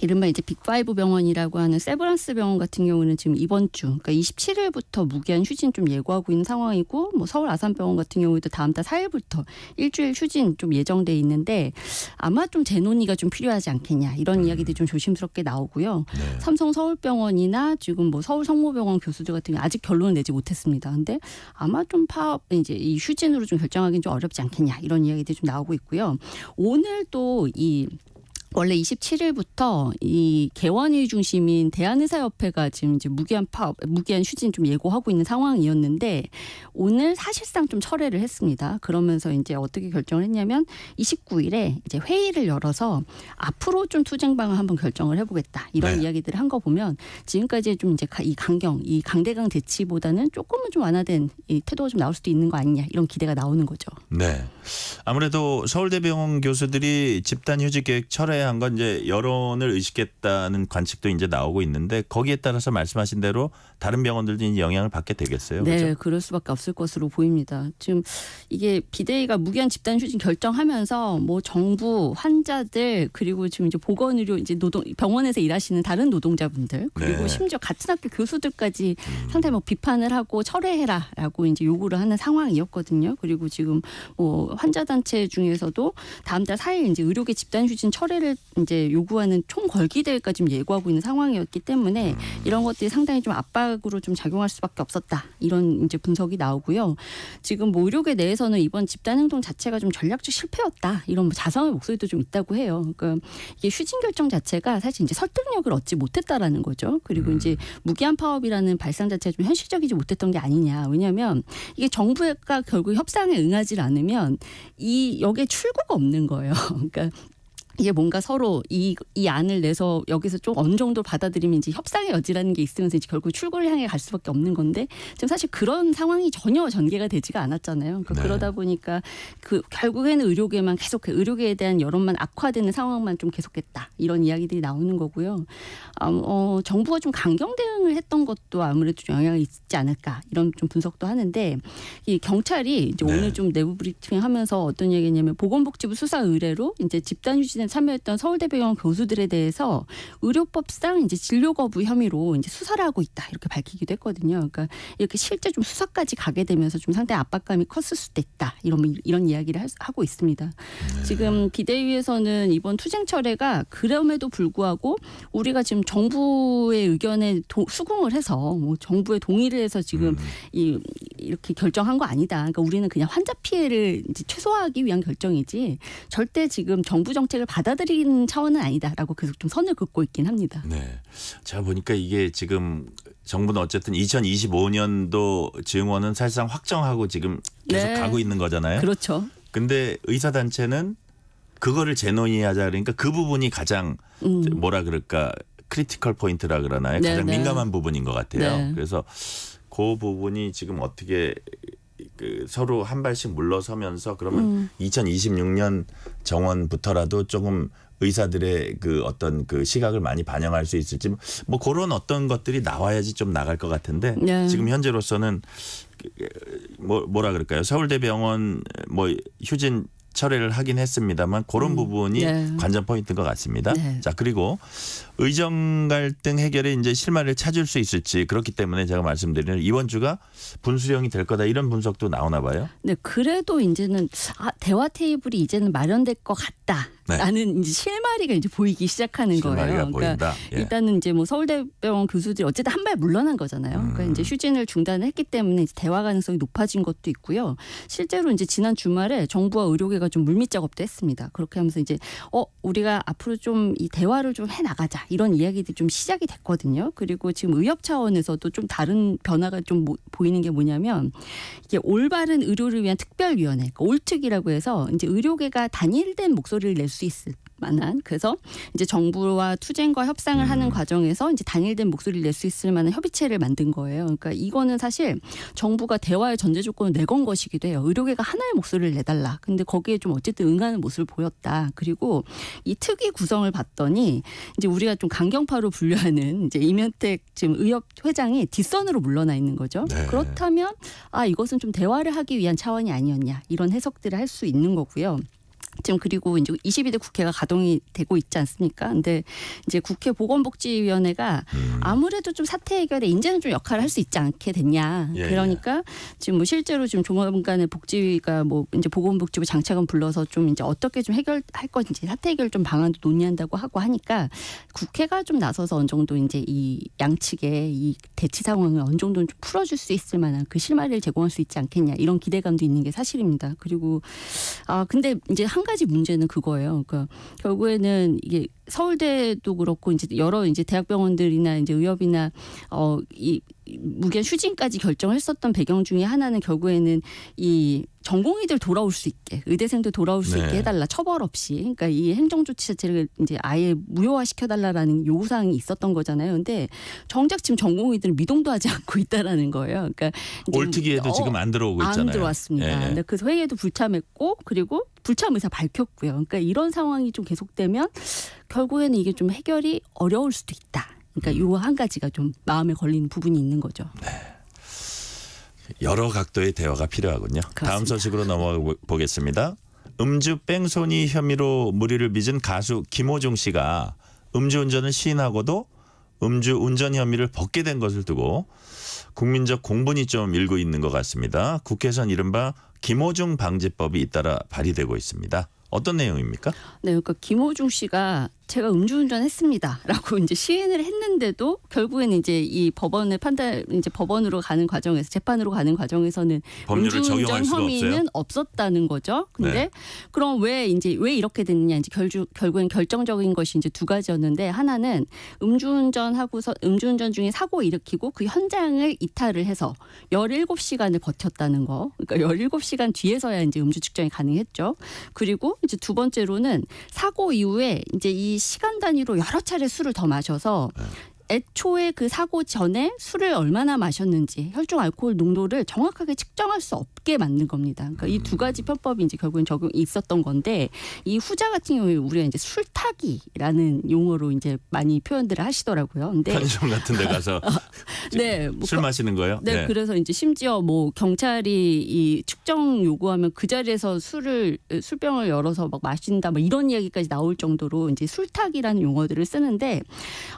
이른바 이제 빅파이브 병원이라고 하는 세브란스 병원 같은 경우는 지금 이번 주, 그러니까 27일부터 무기한 휴진 좀 예고하고 있는 상황이고, 뭐 서울 아산병원 같은 경우도 에 다음 달 4일부터 일주일 휴진 좀 예정돼 있는데 아마 좀 재논의가 좀 필요하지 않겠냐 이런 네. 이야기들이 좀 조심스럽게 나오고요. 네. 삼성 서울병원이나 지금 뭐 서울 성모병원 교수들 같은 경우 아직 결론을 내지 못했습니다. 근데 아마 좀 파업 이제 이 휴진으로 좀 결정하기는 좀 어렵지 않겠냐 이런 이야기들이 좀 나오고 있고요. 오늘 또이 원래 27일부터 이 개원이 중심인 대한의사협회가 지금 이제 무기한 파업, 무기한 휴진 좀 예고하고 있는 상황이었는데 오늘 사실상 좀 철회를 했습니다. 그러면서 이제 어떻게 결정을 했냐면 29일에 이제 회의를 열어서 앞으로 좀 투쟁 방안 한번 결정을 해보겠다 이런 네. 이야기들을 한 거 보면 지금까지 좀 이제 이 강경, 이 강대강 대치보다는 조금은 좀 완화된 이 태도가 좀 나올 수도 있는 거 아니냐 이런 기대가 나오는 거죠.
네. 아무래도 서울대병원 교수들이 집단 휴직 계획 철회한 건 이제 여론을 의식했다는 관측도 이제 나오고 있는데 거기에 따라서 말씀하신 대로 다른 병원들도 이제 영향을 받게 되겠어요. 네,
그렇죠? 그럴 수밖에 없을 것으로 보입니다. 지금 이게 비대위가 무기한 집단 휴직 결정하면서 뭐 정부, 환자들 그리고 지금 이제 보건의료 이제 노동 병원에서 일하시는 다른 노동자분들 그리고 네. 심지어 같은 학교 교수들까지 음. 상당히 뭐 비판을 하고 철회해라라고 이제 요구를 하는 상황이었거든요. 그리고 지금 뭐 환자 단체 중에서도 다음 달 4일 이제 의료계 집단 휴진 철회를 이제 요구하는 총 걸기 대회까지 지금 예고하고 있는 상황이었기 때문에 음. 이런 것들이 상당히 좀 압박으로 좀 작용할 수밖에 없었다 이런 이제 분석이 나오고요. 지금 뭐 의료계 내에서는 이번 집단 행동 자체가 좀 전략적 실패였다 이런 뭐 자성의 목소리도 좀 있다고 해요. 그러니까 이게 휴진 결정 자체가 사실 이제 설득력을 얻지 못했다라는 거죠. 그리고 음. 이제 무기한 파업이라는 발상 자체가 좀 현실적이지 못했던 게 아니냐. 왜냐하면 이게 정부가 결국 협상에 응하지 않으면 이 여기에 출구가 없는 거예요. 그러니까 이게 뭔가 서로 이, 이 안을 내서 여기서 좀 어느 정도 받아들이면 이제 협상의 여지라는 게 있으면서 이제 결국 출구를 향해 갈 수밖에 없는 건데 지금 사실 그런 상황이 전혀 전개가 되지가 않았잖아요. 그러니까 네. 그러다 보니까 그 결국에는 의료계만 계속 그 의료계에 대한 여론만 악화되는 상황만 좀 계속했다 이런 이야기들이 나오는 거고요. 아, 어, 정부가 좀 강경 대응을 했던 것도 아무래도 좀 영향이 있지 않을까 이런 좀 분석도 하는데 이 경찰이 이제 네. 오늘 좀 내부 브리핑하면서 어떤 얘기냐면 보건복지부 수사 의뢰로 이제 집단 휴진에 참여했던 서울대병원 교수들에 대해서 의료법상 이제 진료 거부 혐의로 이제 수사를 하고 있다 이렇게 밝히기도 했거든요. 그러니까 이렇게 실제 좀 수사까지 가게 되면서 좀 상당히 압박감이 컸을 수도 있다 이런 이런 이야기를 하고 있습니다. 네. 지금 비대위에서는 이번 투쟁 철회가 그럼에도 불구하고 우리가 지금 정부의 의견에 도, 수긍을 해서 뭐 정부의 동의를 해서 지금 음. 이, 이렇게 결정한 거 아니다. 그러니까 우리는 그냥 환자 피해를 최소화하기 위한 결정이지 절대 지금 정부 정책을 받 받아들이는 차원은 아니다라고 계속 좀 선을 긋고 있긴 합니다.
네. 제가 보니까 이게 지금 정부는 어쨌든 2025년도 증원은 사실상 확정하고 지금 계속 네. 가고 있는 거잖아요. 그렇죠. 근데 의사 단체는 그거를 재논의하자 그러니까 그 부분이 가장 음. 뭐라 그럴까 크리티컬 포인트라 그러나요? 네, 가장 네, 민감한 부분인 것 같아요. 네. 그래서 그 부분이 지금 어떻게 그 서로 한 발씩 물러서면서 그러면 음. 2026년 정원부터라도 조금 의사들의 그 어떤 그 시각을 많이 반영할 수 있을지 뭐 그런 어떤 것들이 나와야지 좀 나갈 것 같은데 네. 지금 현재로서는 그, 뭐 뭐라 그럴까요 서울대병원 뭐 휴진 철회를 하긴 했습니다만 그런 음. 부분이 네. 관전 포인트인 것 같습니다. 네. 자 그리고 의정 갈등 해결에 이제 실마리를 찾을 수 있을지 그렇기 때문에 제가 말씀드리는 이번 주가 분수령이 될 거다 이런 분석도 나오나 봐요.
네 그래도 이제는 아, 대화 테이블이 이제는 마련될 것 같다. 네. 나 라는 이제 실마리가 이제 보이기 시작하는 거예요. 그러니까 예. 일단은 이제 뭐 서울대병원 교수들이 어쨌든 한 발 물러난 거잖아요. 그러니까 음. 그러니까 이제 휴진을 중단했기 때문에 대화 가능성이 높아진 것도 있고요. 실제로 이제 지난 주말에 정부와 의료계가 좀 물밑 작업도 했습니다. 그렇게 하면서 이제 어 우리가 앞으로 좀 이 대화를 좀 해 나가자 이런 이야기들이 좀 시작이 됐거든요. 그리고 지금 의협 차원에서도 좀 다른 변화가 좀 보이는 게 뭐냐면 이게 올바른 의료를 위한 특별위원회 그러니까 올특이라고 해서 이제 의료계가 단일된 목소리를 낼수 수 있을 만한 그래서 이제 정부와 투쟁과 협상을 음. 하는 과정에서 이제 단일된 목소리를 낼 수 있을 만한 협의체를 만든 거예요. 그러니까 이거는 사실 정부가 대화의 전제 조건을 내건 것이기도 해요. 의료계가 하나의 목소리를 내달라. 근데 거기에 좀 어쨌든 응하는 모습을 보였다. 그리고 이 특위 구성을 봤더니 이제 우리가 좀 강경파로 분류하는 이제 이면택 지금 의협 회장이 뒷선으로 물러나 있는 거죠. 네. 그렇다면 아 이것은 좀 대화를 하기 위한 차원이 아니었냐 이런 해석들을 할 수 있는 거고요. 지금 그리고 이제 22대 국회가 가동이 되고 있지 않습니까? 근데 이제 국회 보건복지위원회가 음. 아무래도 좀 사태 해결에 이제는 좀 역할을 할 수 있지 않게 됐냐. 예, 예. 그러니까 예. 지금 뭐 실제로 지금 조만간에 복지위가 뭐 이제 보건복지부 장차관 불러서 좀 이제 어떻게 좀 해결할 건지 사태 해결 좀 방안도 논의한다고 하고 하니까 국회가 좀 나서서 어느 정도 이제 이 양측의 이 대치 상황을 어느 정도 좀 풀어줄 수 있을 만한 그 실마리를 제공할 수 있지 않겠냐 이런 기대감도 있는 게 사실입니다. 그리고 아 근데 이제 한 가지 문제는 그거예요. 그러니까 결국에는 이게 서울대도 그렇고 이제 여러 이제 대학병원들이나 이제 의협이나 어 이 무게 휴진까지 결정했었던 배경 중에 하나는 결국에는 이 전공의들 돌아올 수 있게 의대생도 돌아올 수 네. 있게 해달라 처벌 없이 그러니까 이 행정 조치 자체를 이제 아예 무효화 시켜달라라는 요구 사항이 있었던 거잖아요. 근데 정작 지금 전공의들은 미동도 하지 않고 있다라는 거예요. 그러니까 올트기에도 어, 지금 안 들어오고 있잖아요. 안 들어왔습니다. 네. 예. 그래서 회의에도 불참했고 그리고 불참 의사 밝혔고요. 그러니까 이런 상황이 좀 계속되면 결국에는 이게 좀 해결이 어려울 수도 있다. 그러니까 음. 요한 가지가 좀 마음에 걸리는 부분이 있는 거죠. 네.
여러 각도의 대화가 필요하군요. 그렇습니다. 다음 소식으로 넘어가 보겠습니다. 음주 뺑소니 혐의로 무리를 빚은 가수 김호중 씨가 음주운전을 시인하고도 음주운전 혐의를 벗게 된 것을 두고 국민적 공분이 좀 일고 있는 것 같습니다. 국회에선 이른바 김호중 방지법이 잇따라 발의되고 있습니다. 어떤 내용입니까?
네, 그러니까 김호중 씨가 제가 음주운전 했습니다. 라고 이제 시인을 했는데도 결국에는 이제 이법원을 판단, 이제 법원으로 가는 과정에서 재판으로 가는 과정에서는 음주운전 혐의는 없었다는 거죠. 근데 네. 그럼 왜 이제 왜 이렇게 됐느냐 이제 결주, 결국엔 결정적인 것이 이제 두 가지였는데 하나는 음주운전하고서 음주운전 중에 사고 일으키고 그 현장을 이탈을 해서 열일곱 시간을 버텼다는 거. 그러니까 열일곱 시간 뒤에서야 이제 음주 측정이 가능했죠. 그리고 이제 두 번째로는 사고 이후에 이제 이 시간 단위로 여러 차례 술을 더 마셔서 네. 애초에 그 사고 전에 술을 얼마나 마셨는지 혈중 알코올 농도를 정확하게 측정할 수 없게 만든 겁니다. 그러니까 이 두 가지 편법이 이제 결국은 적용이 있었던 건데 이 후자 같은 경우에 우리가 이제 술 타기라는 용어로 이제 많이 표현들을 하시더라고요. 근데 편의점 같은 데 가서 어, 네, 뭐 술 그
마시는 거예요? 네, 네, 그래서
이제 심지어 뭐 경찰이 이 측정 요구하면 그 자리에서 술을 술병을 열어서 막 마신다 뭐 이런 이야기까지 나올 정도로 이제 술 타기라는 용어들을 쓰는데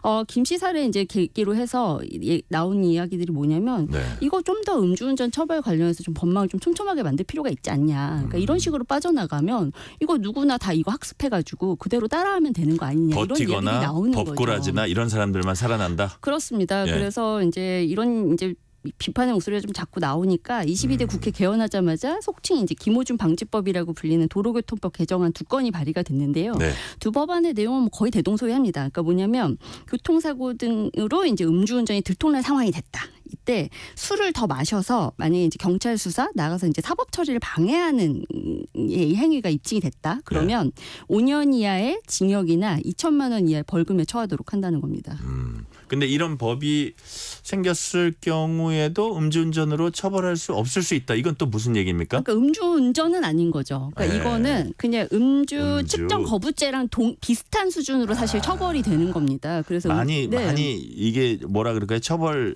어, 김씨 사례 최근에 이제 계기로 해서 나온 이야기들이 뭐냐면 네. 이거 좀 더 음주운전 처벌 관련해서 좀 법망을 좀 촘촘하게 만들 필요가 있지 않냐. 그러니까 음. 이런 식으로 빠져나가면 이거 누구나 다 이거 학습해가지고 그대로 따라하면 되는 거 아니냐. 버티거나 이런 법꾸라지나
이런 사람들만 살아난다.
그렇습니다. 예. 그래서 이제 이런 이제 비판의 목소리가 좀 자꾸 나오니까 22대 음. 국회 개원하자마자 속칭 이제 김호준 방지법이라고 불리는 도로교통법 개정안 두 건이 발의가 됐는데요. 네. 두 법안의 내용은 뭐 거의 대동소이합니다. 그러니까 뭐냐면 교통사고 등으로 이제 음주운전이 들통난 상황이 됐다. 이때 술을 더 마셔서 만약에 이제 경찰 수사 나가서 이제 사법 처리를 방해하는 예, 이 행위가 입증이 됐다. 그러면 네. 5년 이하의 징역이나 2천만 원 이하의 벌금에 처하도록 한다는 겁니다. 음.
근데 이런 법이 생겼을 경우에도 음주운전으로 처벌할 수 없을 수 있다. 이건 또 무슨 얘기입니까? 그러니까
음주운전은 아닌 거죠. 그러니까 네. 이거는 그냥 음주, 음주, 측정 거부죄랑 동, 비슷한 수준으로 사실 아. 처벌이 되는 겁니다. 그래서 많이 음, 네. 많이
이게 뭐라 그럴까요? 처벌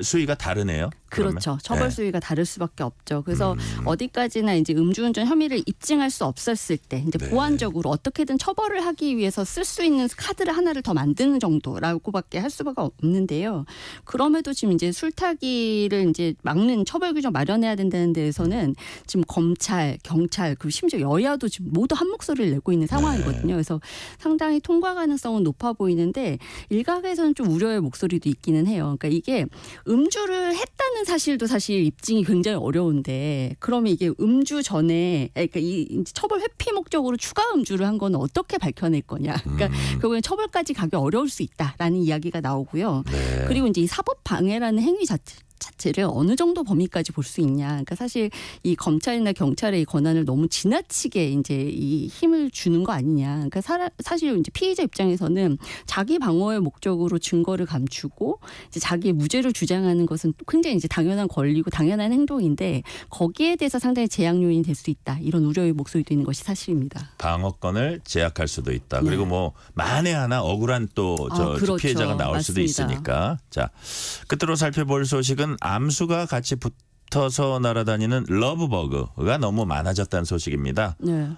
수위가 다르네요.
그렇죠. 처벌 네. 수위가 다를 수밖에 없죠. 그래서 음. 어디까지나 이제 음주운전 혐의를 입증할 수 없었을 때 이제 네. 보완적으로 어떻게든 처벌을 하기 위해서 쓸 수 있는 카드를 하나를 더 만드는 정도라고밖에 할 수밖에 없는데요. 그럼에도 지금 이제 술 타기를 이제 막는 처벌 규정 마련해야 된다는 데에서는 지금 검찰, 경찰 그리고 심지어 여야도 지금 모두 한 목소리를 내고 있는 상황이거든요. 네. 그래서 상당히 통과 가능성은 높아 보이는데 일각에서는 좀 우려의 목소리도 있기는 해요. 그러니까 이게 음주를 했다는 하는 사실도 사실 입증이 굉장히 어려운데 그러면 이게 음주 전에 아, 그러니까 이 처벌 회피 목적으로 추가 음주를 한 건 어떻게 밝혀낼 거냐. 그러니까 음. 결국엔 처벌까지 가기 어려울 수 있다라는 이야기가 나오고요. 네. 그리고 이제 이 사법 방해라는 행위 자체 자체를 어느 정도 범위까지 볼 수 있냐. 그러니까 사실 이 검찰이나 경찰의 권한을 너무 지나치게 이제 이 힘을 주는 거 아니냐. 그러니까 사, 사실 이제 피의자 입장에서는 자기 방어의 목적으로 증거를 감추고 이제 자기의 무죄를 주장하는 것은 굉장히 이제 당연한 권리고 당연한 행동인데 거기에 대해서 상당히 제약 요인이 될 수 있다. 이런 우려의 목소리도 있는 것이 사실입니다.
방어권을 제약할 수도 있다. 그리고 네. 뭐 만에 하나 억울한 또저 아, 그렇죠. 피해자가 나올 맞습니다. 수도 있으니까. 자, 끝으로 살펴볼 소식은 최근 암수가 같이 붙어서 날아다니는 러브버그가 너무 많아졌다는 소식입니다. 네.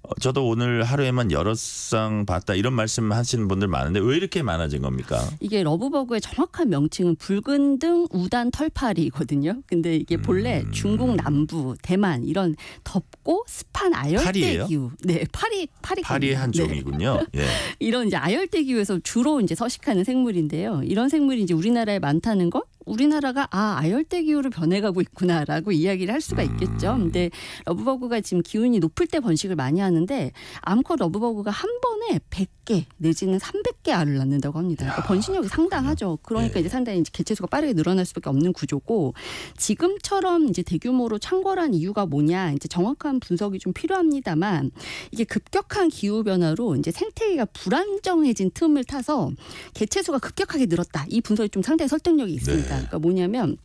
어, 저도 오늘 하루에만 여러 쌍 봤다 이런 말씀 하시는 분들 많은데 왜 이렇게 많아진 겁니까?
이게 러브버그의 정확한 명칭은 붉은 등 우단 털파리거든요. 근데 이게 본래 음... 중국 남부, 대만 이런 덥고 습한 아열대 파리예요? 기후. 네, 파리 파리
파리의 한 네. 종이군요. 네.
이런 이제 아열대 기후에서 주로 이제 서식하는 생물인데요. 이런 생물이 이제 우리나라에 많다는 것. 우리나라가 아 아열대 기후로 변해가고 있구나라고 이야기를 할 수가 음. 있겠죠. 근데 러브버그가 지금 기온이 높을 때 번식을 많이 하는데 암컷 러브버그가 한 번에 100개 내지는 300개 알을 낳는다고 합니다. 그러니까 번식력이 상당하죠. 그러니까 예. 이제 상당히 이제 개체수가 빠르게 늘어날 수밖에 없는 구조고 지금처럼 이제 대규모로 창궐한 이유가 뭐냐 이제 정확한 분석이 좀 필요합니다만 이게 급격한 기후 변화로 이제 생태계가 불안정해진 틈을 타서 개체수가 급격하게 늘었다. 이 분석이 좀 상당히 설득력이 있습니다. 네. 그러니까 뭐냐면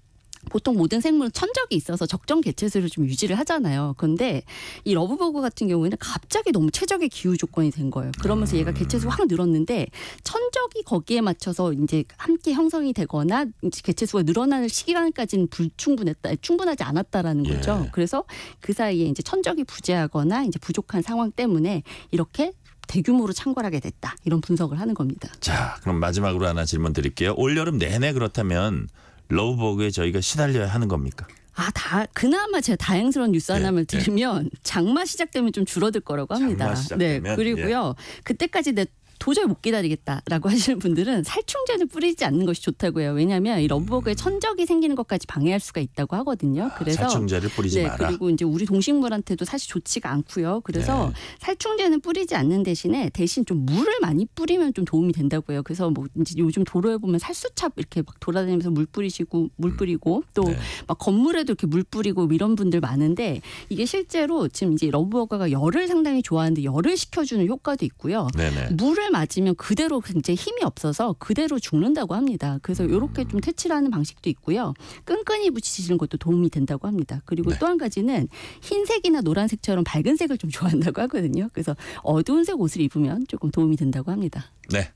보통 모든 생물은 천적이 있어서 적정 개체수를 좀 유지를 하잖아요. 그런데 이 러브버그 같은 경우에는 갑자기 너무 최적의 기후 조건이 된 거예요. 그러면서 얘가 개체수 확 늘었는데 천적이 거기에 맞춰서 이제 함께 형성이 되거나 개체수가 늘어나는 시기간까지는 불충분했다, 충분하지 않았다라는 예. 거죠. 예. 그래서 그 사이에 이제 천적이 부재하거나 이제 부족한 상황 때문에 이렇게 대규모로 창궐하게 됐다. 이런 분석을 하는 겁니다. 자,
그럼 마지막으로 하나 질문 드릴게요. 올여름 내내 그렇다면 러브버그에 저희가 시달려야 하는 겁니까?
아, 다 그나마 제가 다행스러운 뉴스 예, 하나만드으면 예. 장마 시작되면 좀 줄어들 거라고 합니다. 네, 그리고요. 예. 그때까지 내 도저히 못 기다리겠다라고 하시는 분들은 살충제는 뿌리지 않는 것이 좋다고 해요. 왜냐하면 이 러브버그에 음. 천적이 생기는 것까지 방해할 수가 있다고 하거든요. 아, 그래서 살충제를 뿌리지 네, 마라. 그리고 이제 우리 동식물한테도 사실 좋지가 않고요. 그래서 네. 살충제는 뿌리지 않는 대신에 대신 좀 물을 많이 뿌리면 좀 도움이 된다고 해요. 그래서 뭐 이제 요즘 도로에 보면 살수찹 이렇게 막 돌아다니면서 물 뿌리시고 물 음. 뿌리고 또막 네. 건물에도 이렇게 물 뿌리고 뭐 이런 분들 많은데 이게 실제로 지금 이제 러브버그가 열을 상당히 좋아하는데 열을 식혀주는 효과도 있고요. 물을 맞으면 그대로 굉장히 힘이 없어서 그대로 죽는다고 합니다. 그래서 이렇게 음. 좀 퇴치하는 방식도 있고요. 끈끈이 붙이시는 것도 도움이 된다고 합니다. 그리고 네. 또한 가지는 흰색이나 노란색처럼 밝은 색을 좀 좋아한다고 하거든요. 그래서 어두운 색 옷을 입으면 조금 도움이 된다고 합니다.
네.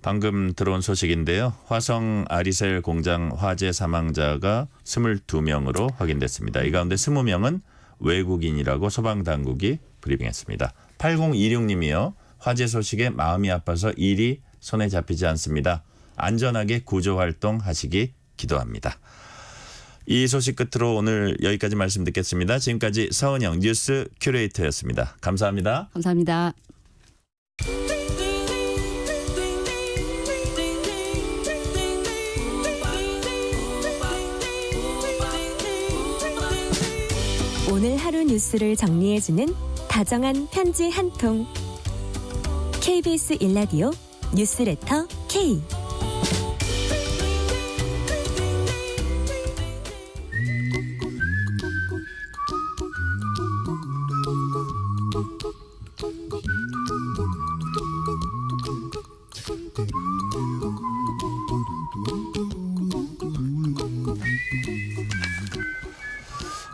방금 들어온 소식인데요. 화성 아리셀 공장 화재 사망자가 22명으로 확인됐습니다. 이 가운데 20명은 외국인이라고 소방당국이 브리핑했습니다. 8026님이요. 화재 소식에 마음이 아파서 일이 손에 잡히지 않습니다. 안전하게 구조 활동하시기 기도합니다. 이 소식 끝으로 오늘 여기까지 말씀 듣겠습니다. 지금까지 서은영 뉴스 큐레이터였습니다. 감사합니다.
감사합니다.
오늘 하루 뉴스를 정리해주는 다정한 편지 한 통. KBS 일라디오 뉴스레터 K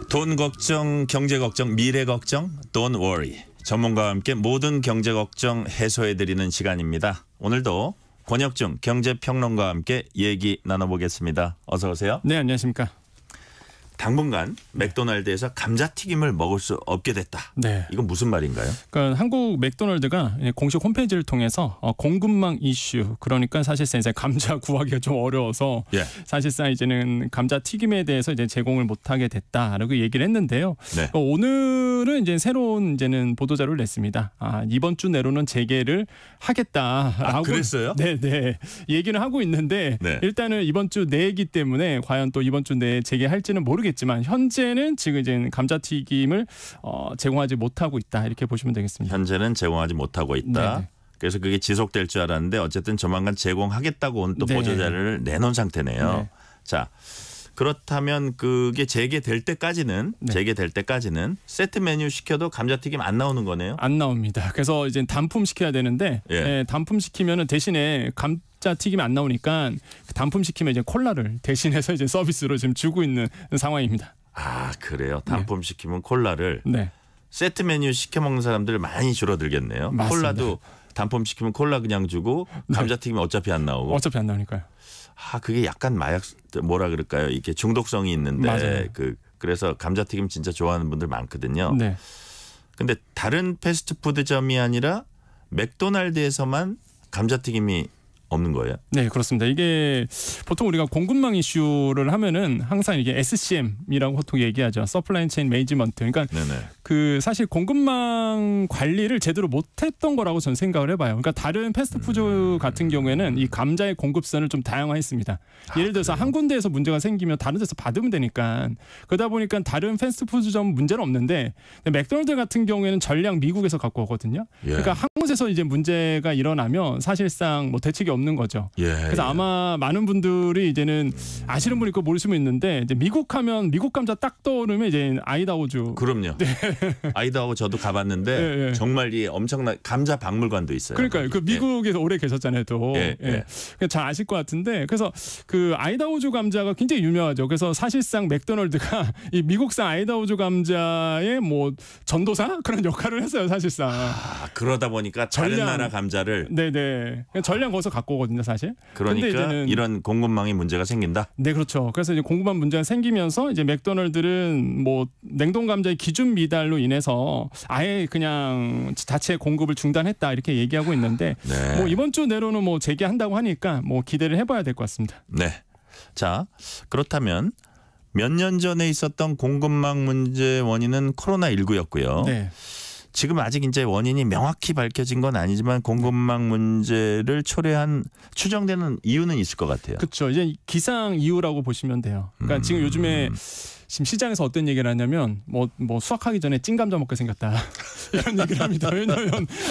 돈 걱정, 경제 걱정, 미래 걱정, don't worry. 전문가와 함께 모든 경제 걱정 해소해드리는 시간입니다. 오늘도 권혁중 경제평론가와 함께 얘기 나눠보겠습니다. 어서 오세요.
네, 안녕하십니까.
당분간 네. 맥도날드에서 감자튀김을 먹을 수 없게 됐다. 네. 이건 무슨 말인가요?
그러니까 한국 맥도날드가 공식 홈페이지를 통해서 어, 공급망 이슈 그러니까 사실상 이제 감자 구하기가 좀 어려워서 예. 사실상 이제는 감자튀김에 대해서 이제 제공을 못하게 됐다라고 얘기를 했는데요. 네. 어, 오늘은 이제 새로운 이제는 보도자료를 냈습니다. 아, 이번 주 내로는 재개를 하겠다라고 아, 그랬어요? 네, 네. 얘기를 하고 있는데 네. 일단은 이번 주 내이기 때문에 과연 또 이번 주 내에 재개할지는 모르겠 나오겠지만 현재는 지금 이제 감자튀김을 어, 제공하지 못하고 있다 이렇게 보시면 되겠습니다.
현재는 제공하지 못하고 있다. 네 그래서 그게 지속될 줄 알았는데 어쨌든 조만간 제공하겠다고 오또 네. 보조 자료를 내놓은 상태네요. 네. 자. 그렇다면 그게 재개될 때까지는 네. 재개될 때까지는
세트 메뉴 시켜도 감자튀김 안 나오는 거네요. 안 나옵니다. 그래서 이제 단품 시켜야 되는데 예. 예, 단품 시키면은 대신에 감자 튀김이 안 나오니까 그 단품 시키면 이제 콜라를 대신해서 이제 서비스로 지금 주고 있는 상황입니다.
아 그래요. 단품 네. 시키면 콜라를 네. 세트 메뉴 시켜 먹는 사람들 많이 줄어들겠네요. 맞습니다. 콜라도 단품 시키면 콜라 그냥 주고 네. 감자튀김 어차피 안 나오고.
어차피 안 나오니까요. 아 그게 약간
마약 뭐라 그럴까요? 이렇게 중독성이 있는데 맞아요. 그 그래서 감자튀김 진짜 좋아하는 분들 많거든요. 네. 근데 다른 패스트푸드점이 아니라
맥도날드에서만 감자튀김이 없는 거예요? 네, 그렇습니다. 이게 보통 우리가 공급망 이슈를 하면은 항상 이게 SCM이라고 보통 얘기하죠. 서플라이 체인 매니지먼트. 그러니까 네네. 그 사실 공급망 관리를 제대로 못했던 거라고 저는 생각을 해봐요. 그러니까 다른 패스트푸드 음. 같은 경우에는 이 감자의 공급선을 좀 다양화했습니다. 아, 예를 들어서 그래요? 한 군데에서 문제가 생기면 다른 데서 받으면 되니까 그러다 보니까 다른 패스트푸드점 문제는 없는데 맥도날드 같은 경우에는 전량 미국에서 갖고 오거든요. 예. 그러니까 한 곳에서 이제 문제가 일어나면 사실상 뭐 대책이 없 없는 거죠. 예, 그래서 예. 아마 많은 분들이 이제는 아시는 분 있고 모르시면 있는데 이제 미국 하면 미국 감자 딱 떠오르면 이제 아이다호주. 그럼요. 네.
아이다호 저도 가봤는데 예, 예, 정말 이 엄청난 감자 박물관도 있어요.
그러니까요. 그 예. 미국에서 오래 계셨잖아요. 또. 예, 예. 그러니까 잘 아실 것 같은데 그래서 그 아이다호주 감자가 굉장히 유명하죠. 그래서 사실상 맥도널드가 이 미국산 아이다호주 감자의 뭐 전도사 그런 역할을 했어요. 사실상. 아,
그러다 보니까 다른 전량, 나라 감자를.
네네. 전량 거기서 갖고. 바거든요 사실. 그러니까 이런공급망이 문제가 생긴다. 네, 그렇죠. 그래서 이제 공급망 문제가 생기면서 이제 맥도날드는 뭐 냉동 감자의 기준 미달로 인해서 아예 그냥 자체 공급을 중단했다 이렇게 얘기하고 있는데 네. 뭐 이번 주 내로는 뭐 재개한다고 하니까 뭐 기대를 해봐야 될 것 같습니다. 네.
자 그렇다면 몇 년 전에 있었던 공급망 문제 원인은 코로나 19였고요. 네. 지금 아직 이제 원인이 명확히 밝혀진 건 아니지만 공급망 네. 문제를 초래한 추정되는 이유는 있을 것 같아요.
그렇죠. 이제 기상 이유라고 보시면 돼요. 그러니까 음. 지금 요즘에 지금 시장에서 어떤 얘기를 하냐면 뭐, 뭐수확하기 전에 찐 감자 먹게 생겼다 이런 얘기를 합니다. 왜냐하면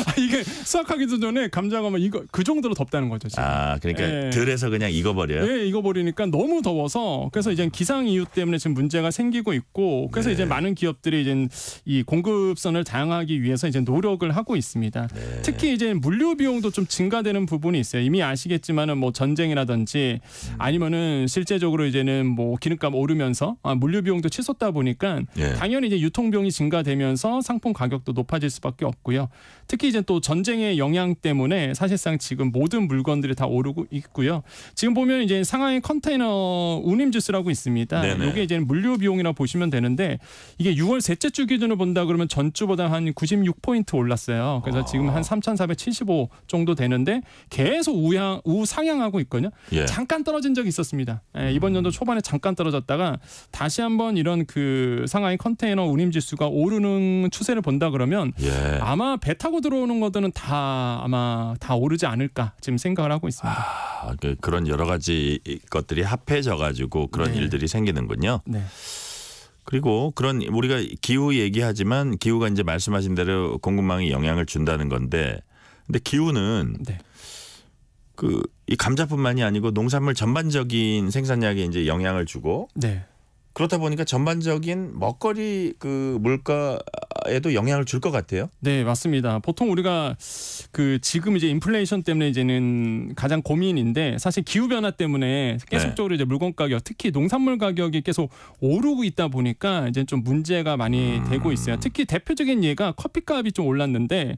아, 이게 수확하기도 전에 감자가 뭐 이거 그 정도로 덥다는 거죠. 지금. 아 그러니까 예. 들에서 그냥 익어버려요. 예, 익어버리니까 너무 더워서 그래서 이제 기상 이유 때문에 지금 문제가 생기고 있고 그래서 네. 이제 많은 기업들이 이제 이 공급선을 다양하기 위해서 이제 노력을 하고 있습니다. 네. 특히 이제 물류 비용도 좀 증가되는 부분이 있어요. 이미 아시겠지만은 뭐 전쟁이라든지 음. 아니면은 실제적으로 이제는 뭐 기름값 오르면서 아, 물류 비용 비용도 치솟다 보니까 예. 당연히 이제 유통 비용이 증가되면서 상품 가격도 높아질 수밖에 없고요. 특히 이제 또 전쟁의 영향 때문에 사실상 지금 모든 물건들이 다 오르고 있고요. 지금 보면 이제 상하이 컨테이너 운임 주스라고 있습니다. 네네. 이게 이제 물류 비용이라 보시면 되는데 이게 6월 셋째 주 기준으로 본다 그러면 전주보다 한 96포인트 올랐어요. 그래서 아. 지금 한 3,475 정도 되는데 계속 우향 우상향하고 있거든요. 예. 잠깐 떨어진 적이 있었습니다. 예, 이번 음. 연도 초반에 잠깐 떨어졌다가 다시 한번 한번 이런 그 상하이 컨테이너 운임 지수가 오르는 추세를 본다 그러면 예. 아마 배 타고 들어오는 것들은 다 아마 다 오르지 않을까 지금 생각을 하고 있습니다.
아, 그, 런 여러 가지 것들이 합해져 가지고 그런 네. 일들이 생기는군요. 네. 그리고 그런 우리가 기후 얘기하지만 기후가 이제 말씀하신 대로 공급망에 영향을 준다는 건데 근데 기후는 네. 그이 감자뿐만이 아니고 농산물 전반적인 생산량에 이제 영향을 주고
네. 그렇다 보니까 전반적인
먹거리 그 물가에도 영향을 줄 것 같아요.
네, 맞습니다. 보통 우리가 그 지금 이제 인플레이션 때문에 이제는 가장 고민인데 사실 기후 변화 때문에 계속적으로 네. 이제 물건 가격, 특히 농산물 가격이 계속 오르고 있다 보니까 이제 좀 문제가 많이 음. 되고 있어요. 특히 대표적인 예가 커피값이 좀 올랐는데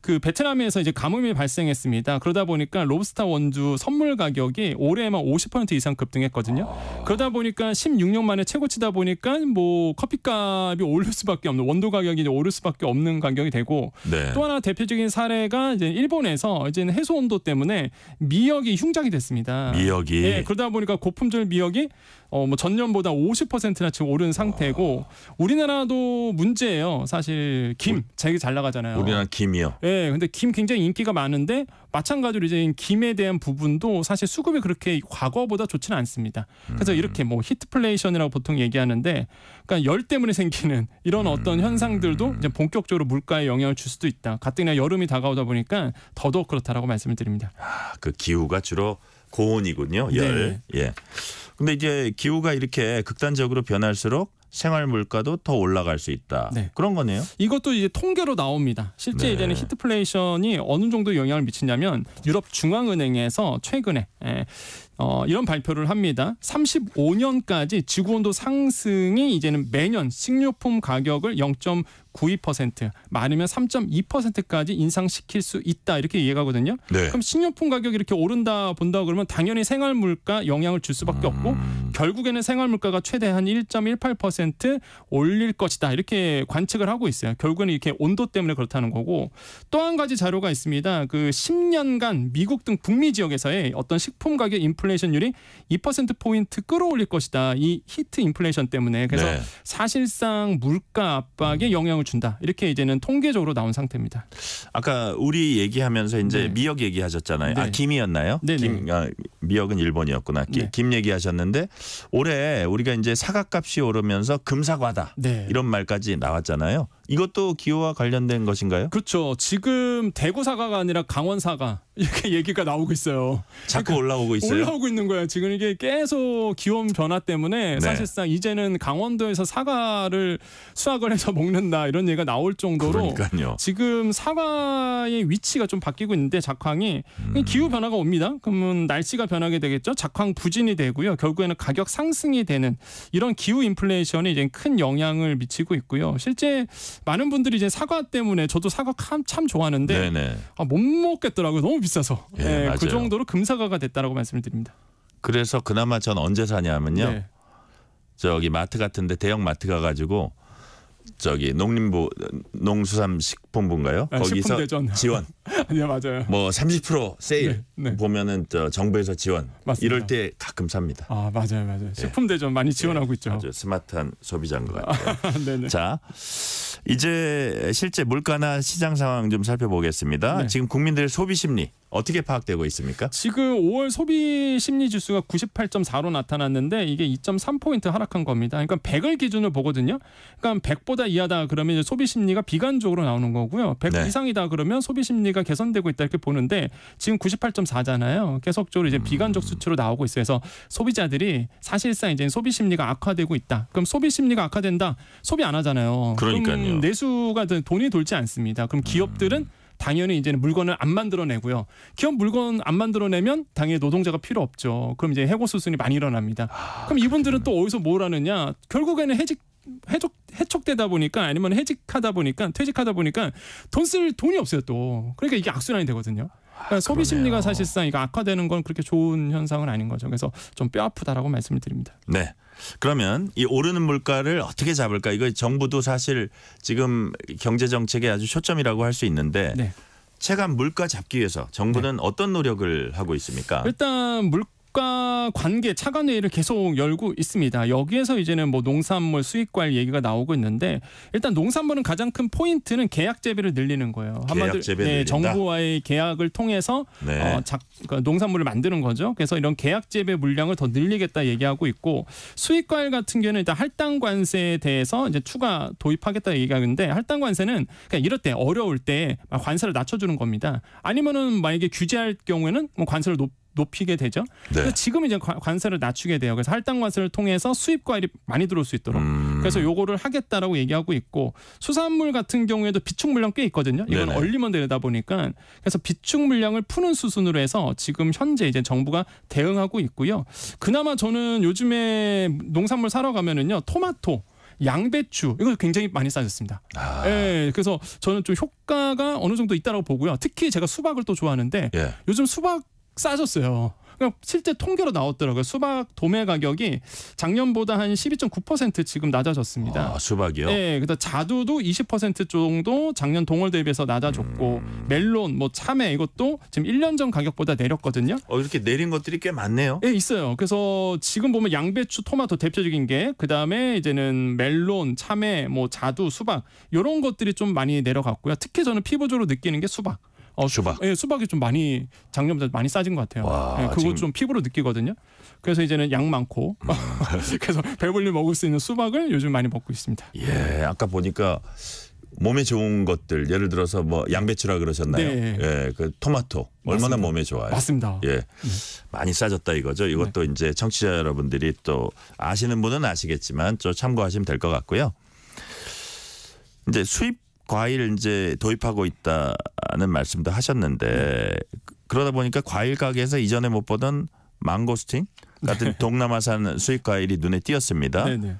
그 베트남에서 이제 가뭄이 발생했습니다. 그러다 보니까 로 롭스타 원주 선물 가격이 올해만 50% 이상 급등했거든요. 그러다 보니까 16년 만에 최고 최고치다 보니까 뭐 커피값이 오를 수밖에 없는 원두 가격이 오를 수밖에 없는 가격이 되고 네. 또 하나 대표적인 사례가 이제 일본에서 이제 해소 온도 때문에 미역이 흉작이 됐습니다. 미역이 예, 그러다 보니까 고품질 미역이 어, 뭐 전년보다 50%나 지금 오른 상태고 아. 우리나라도 문제예요. 사실 김 되게 잘 나가잖아요. 우리나라 김이요. 예. 네, 근데 김 굉장히 인기가 많은데 마찬가지로 이제 김에 대한 부분도 사실 수급이 그렇게 과거보다 좋지는 않습니다. 그래서 음. 이렇게 뭐 히트플레이션이라고 보통 얘기하는데 그러니까 열 때문에 생기는 이런 어떤 음. 현상들도 이제 본격적으로 물가에 영향을 줄 수도 있다. 가뜩이나 여름이 다가오다 보니까 더더욱 그렇다라고 말씀을 드립니다. 아,
그 기후가 주로 고온이군요. 열. 네. 예. 근데 이제 기후가 이렇게 극단적으로 변할수록 생활 물가도 더 올라갈 수 있다.
네. 그런 거네요. 이것도 이제 통계로 나옵니다. 실제 네. 이제는 히트플레이션이 어느 정도 영향을 미치냐면 유럽 중앙은행에서 최근에 예, 어, 이런 발표를 합니다. 35년까지 지구온도 상승이 이제는 매년 식료품 가격을 0.92% 많으면 3.2%까지 인상시킬 수 있다 이렇게 이해가거든요. 네. 그럼 식료품 가격이 이렇게 오른다 본다 그러면 당연히 생활 물가 영향을 줄 수밖에 없고 음. 결국에는 생활 물가가 최대한 1.18% 올릴 것이다 이렇게 관측을 하고 있어요. 결국에는 이렇게 온도 때문에 그렇다는 거고 또 한 가지 자료가 있습니다. 그 10년간 미국 등 북미 지역에서의 어떤 식품 가격 인플 인플레이션율이 2% 포인트 끌어올릴 것이다. 이 히트 인플레이션 때문에 그래서 네. 사실상 물가 압박에 음. 영향을 준다. 이렇게 이제는 통계적으로 나온 상태입니다.
아까 우리 얘기하면서 이제 네. 미역 얘기하셨잖아요. 아, 네. 아 김이었나요? 네, 네, 김, 아, 미역은 일본이었구나. 기, 네. 김 얘기하셨는데 올해 우리가 이제 사각값이 오르면서 금사과다 네. 이런 말까지 나왔잖아요.
이것도 기호와 관련된 것인가요? 그렇죠. 지금 대구 사과가 아니라 강원 사과 이렇게 얘기가 나오고 있어요. 자꾸 그러니까 올라오고 있어요. 올라오고 있는 거예요. 지금 이게 계속 기온 변화 때문에 네. 사실상 이제는 강원도에서 사과를 수확을 해서 먹는다 이런 얘기가 나올 정도로 그러니까요. 지금 사과의 위치가 좀 바뀌고 있는데 작황이 음. 기후 변화가 옵니다. 그러면 날씨가 변하게 되겠죠. 작황 부진이 되고요. 결국에는 가격 상승이 되는 이런 기후 인플레이션이 이제 큰 영향을 미치고 있고요. 실제 많은 분들이 이제 사과 때문에 저도 사과 참, 참 좋아하는데 아, 못 먹겠더라고요. 너무 비싸서 예, 예, 그 정도로 금사가가 됐다라고 말씀을 드립니다.
그래서 그나마 전 언제 사냐면요. 네. 저기 마트 같은데 대형 마트 가가지고 저기 농림부 농수산식품부인가요? 네, 거기서 대전 지원. 아니요 네, 맞아요. 뭐 30% 세일 네, 네. 보면은 저 정부에서 지원. 맞습니다. 이럴 때 가끔 삽니다.
아 맞아요 맞아요. 예.
식품 대전 많이 예. 지원하고 예. 있죠. 아주 스마트한 소비자인 것 같아요. 아, 네네. 자 이제 실제 물가나 시장 상황 좀 살펴보겠습니다. 네. 지금 국민들 소비 심리 어떻게 파악되고 있습니까?
지금 5월 소비 심리 지수가 98.4로 나타났는데 이게 2.3포인트 하락한 겁니다. 그러니까 100을 기준으로 보거든요. 그러니까 100보다 이하다 그러면 소비 심리가 비관적으로 나오는 거고요. 100 네. 이상이다 그러면 소비 심리가 개선되고 있다 이렇게 보는데 지금 98.4잖아요. 계속적으로 이제 음. 비관적 수치로 나오고 있어요. 그래서 소비자들이 사실상 이제 소비 심리가 악화되고 있다. 그럼 소비 심리가 악화된다. 소비 안 하잖아요. 그러니까요. 내수가 돈이 돌지 않습니다. 그럼 기업들은 음. 당연히 이제는 물건을 안 만들어내고요. 기업 물건 안 만들어내면 당연히 노동자가 필요 없죠. 그럼 이제 해고 수순이 많이 일어납니다. 아, 그럼 이분들은 또 어디서 뭘 하느냐? 결국에는 해직 해적, 해촉되다 보니까 아니면 해직하다 보니까 퇴직하다 보니까 돈 쓸 돈이 없어요 또 그러니까 이게 악순환이 되거든요 그러니까 소비 심리가 사실상 이거 악화되는 건 그렇게 좋은 현상은 아닌 거죠. 그래서 좀 뼈 아프다라고 말씀을 드립니다.
네. 그러면 이 오르는 물가를 어떻게 잡을까? 이거 정부도 사실 지금 경제 정책에 아주 초점이라고 할 수 있는데 네. 체감 물가 잡기 위해서 정부는 네. 어떤 노력을 하고 있습니까?
일단 물가 국가 관계 차관회의를 계속 열고 있습니다. 여기에서 이제는 뭐 농산물 수입 과리 얘기가 나오고 있는데 일단 농산물은 가장 큰 포인트는 계약 재배를 늘리는 거예요. 한마디로 네, 정부와의 계약을 통해서 네. 어, 작, 그러니까 농산물을 만드는 거죠. 그래서 이런 계약 재배 물량을 더 늘리겠다 얘기하고 있고 수입 과일 같은 경우는 일단 할당 관세에 대해서 이제 추가 도입하겠다 얘기가 있는데 할당 관세는 그냥 그러니까 이럴 때 어려울 때 관세를 낮춰주는 겁니다. 아니면은 만약에 규제할 경우에는 뭐 관세를 높 높이게 되죠. 네. 그래서 지금 이제 관세를 낮추게 돼요. 그래서 할당 관세를 통해서 수입 과일이 많이 들어올 수 있도록. 음. 그래서 요거를 하겠다라고 얘기하고 있고 수산물 같은 경우에도 비축 물량 꽤 있거든요. 이건 네네. 얼리면 되다 보니까 그래서 비축 물량을 푸는 수순으로 해서 지금 현재 이제 정부가 대응하고 있고요. 그나마 저는 요즘에 농산물 사러 가면은요 토마토 양배추 이거 굉장히 많이 싸졌습니다. 아. 예, 그래서 저는 좀 효과가 어느 정도 있다라고 보고요. 특히 제가 수박을 또 좋아하는데 예. 요즘 수박 싸졌어요. 그러니까 실제 통계로 나왔더라고요. 수박 도매 가격이 작년보다 한 12.9% 지금 낮아졌습니다. 아, 수박이요? 네, 그래서 자두도 20% 정도 작년 동월 대비해서 낮아졌고 음. 멜론, 뭐 참외 이것도 지금 1년 전 가격보다 내렸거든요. 어, 이렇게 내린 것들이 꽤 많네요. 네, 있어요. 그래서 지금 보면 양배추, 토마토 대표적인 게 그다음에 이제는 멜론, 참외, 뭐 자두, 수박 이런 것들이 좀 많이 내려갔고요. 특히 저는 피부적으로 느끼는 게 수박. 어, 수박. 예, 수박이 좀 많이 작년보다 많이 싸진 것 같아요. 와, 예, 그거 지금... 좀 피부로 느끼거든요. 그래서 이제는 양 많고 음. 그래서 배불리 먹을 수 있는 수박을 요즘 많이 먹고 있습니다.
예, 아까 보니까 몸에 좋은 것들 예를 들어서 뭐 양배추라 그러셨나요? 네. 예, 그 토마토 얼마나 맞습니다. 몸에 좋아요. 맞습니다. 예, 네. 많이 싸졌다 이거죠. 이것도 네. 이제 청취자 여러분들이 또 아시는 분은 아시겠지만 좀 참고하시면 될 것 같고요. 이제 수입 과일 이제 도입하고 있다는 말씀도 하셨는데 그러다 보니까 과일 가게에서 이전에 못 보던 망고스틴 같은 네. 동남아산 수입 과일이 눈에 띄었습니다. 네, 네.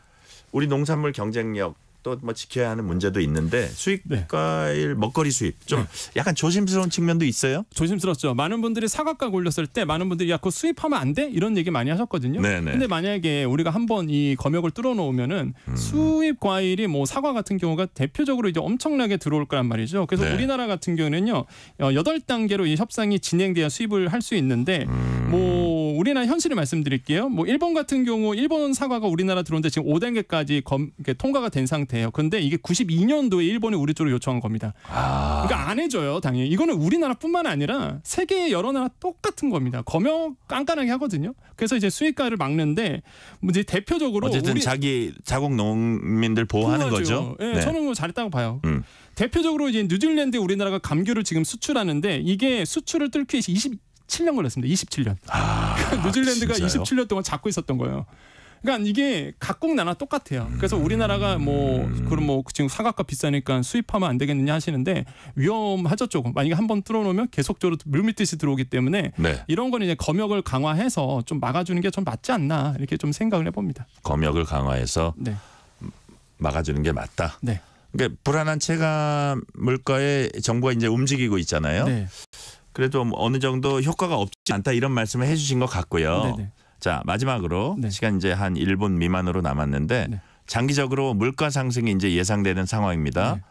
우리 농산물 경쟁력 또뭐 지켜야 하는 문제도
있는데 수입과일 네. 먹거리 수입 좀 네. 약간 조심스러운 측면도 있어요. 조심스럽죠. 많은 분들이 사과각 올렸을 때 많은 분들이 야 그거 수입하면 안 돼? 이런 얘기 많이 하셨거든요. 네네. 네. 근데 만약에 우리가 한번 이 검역을 뚫어 놓으면은 음. 수입 과일이 뭐 사과 같은 경우가 대표적으로 이제 엄청나게 들어올 거란 말이죠. 그래서 네. 우리나라 같은 경우는요. 어, 여덟 단계로이 협상이 진행돼야 수입을 할 수 있는데 음. 뭐 우리나라 현실을 말씀드릴게요. 뭐 일본 같은 경우 일본 사과가 우리나라 들어온데 지금 5단계까지 검, 통과가 된 상태예요. 근데 이게 92년도에 일본이 우리 쪽으로 요청한 겁니다. 아. 그러니까 안 해줘요, 당연히. 이거는 우리나라뿐만 아니라 세계의 여러 나라 똑같은 겁니다. 검역 깐깐하게 하거든요. 그래서 이제 수익가를 막는데 이제 대표적으로 어쨌든
자기 자국 농민들 보호하는 거죠. 예, 네. 저는
뭐 잘했다고 봐요. 음. 대표적으로 이제 뉴질랜드 우리나라가 감귤을 지금 수출하는데 이게 수출을 뚫기 위해서 20 7년 걸렸습니다. 27년. 아, 그러니까 뉴질랜드가 진짜요? 27년 동안 잡고 있었던 거예요. 그러니까 이게 각국 나라 똑같아요. 그래서 음. 우리나라가 뭐 그럼 뭐 지금 사각과 비싸니까 수입하면 안 되겠느냐 하시는데 위험하죠 조금. 만약에 한번 뚫어놓으면 계속적으로 물밑듯이 들어오기 때문에 네. 이런 거는 이제 검역을 강화해서 좀 막아주는 게 좀 맞지 않나 이렇게 좀 생각을 해봅니다.
검역을 강화해서 네. 막아주는 게 맞다. 네. 그러니까 불안한 체감 물가에 정부가 이제 움직이고 있잖아요. 네. 그래도 뭐 어느 정도 효과가 없지 않다 이런 말씀을 해주신 것 같고요. 네네. 자 마지막으로 네. 시간 이제 한 1분 미만으로 남았는데 네. 장기적으로 물가 상승이 이제 예상되는 상황입니다. 네.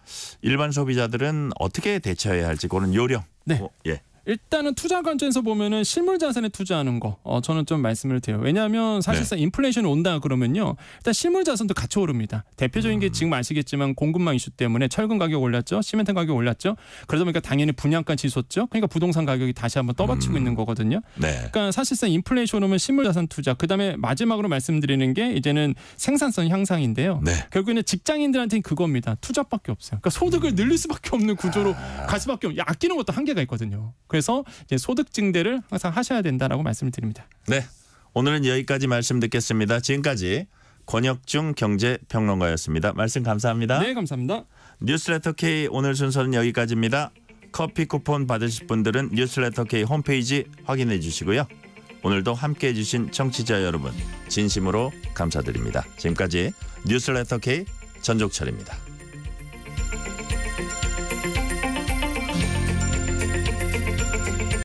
일반 소비자들은 어떻게 대처해야 할지 그런 요령. 네. 어, 예.
일단은 투자 관점에서 보면은 실물 자산에 투자하는 거 어, 저는 좀 말씀을 드려요. 왜냐하면 사실상 네. 인플레이션 온다 그러면요. 일단 실물 자산도 같이 오릅니다. 대표적인 음. 게 지금 아시겠지만 공급망 이슈 때문에 철근 가격 올랐죠. 시멘트 가격 올랐죠. 그러다 보니까 당연히 분양가 지수죠 그러니까 부동산 가격이 다시 한번 떠받치고 음. 있는 거거든요. 네. 그러니까 사실상 인플레이션 오면 실물 자산 투자 그다음에 마지막으로 말씀드리는 게 이제는 생산성 향상인데요. 네. 결국에는 직장인들한테는 그겁니다. 투자밖에 없어요. 그러니까 소득을 늘릴 수밖에 없는 구조로 아. 갈 수밖에 없. 아끼는 것도 한계가 있거든요. 그래서 소득 증대를 항상 하셔야 된다라고 말씀을 드립니다.
네. 오늘은 여기까지 말씀 듣겠습니다. 지금까지 권혁중 경제평론가였습니다. 말씀 감사합니다. 네, 감사합니다. 뉴스레터 K 오늘 순서는 여기까지입니다. 커피 쿠폰 받으실 분들은 뉴스레터 K 홈페이지 확인해 주시고요. 오늘도 함께해 주신 청취자 여러분 진심으로 감사드립니다. 지금까지 뉴스레터 K 전족철입니다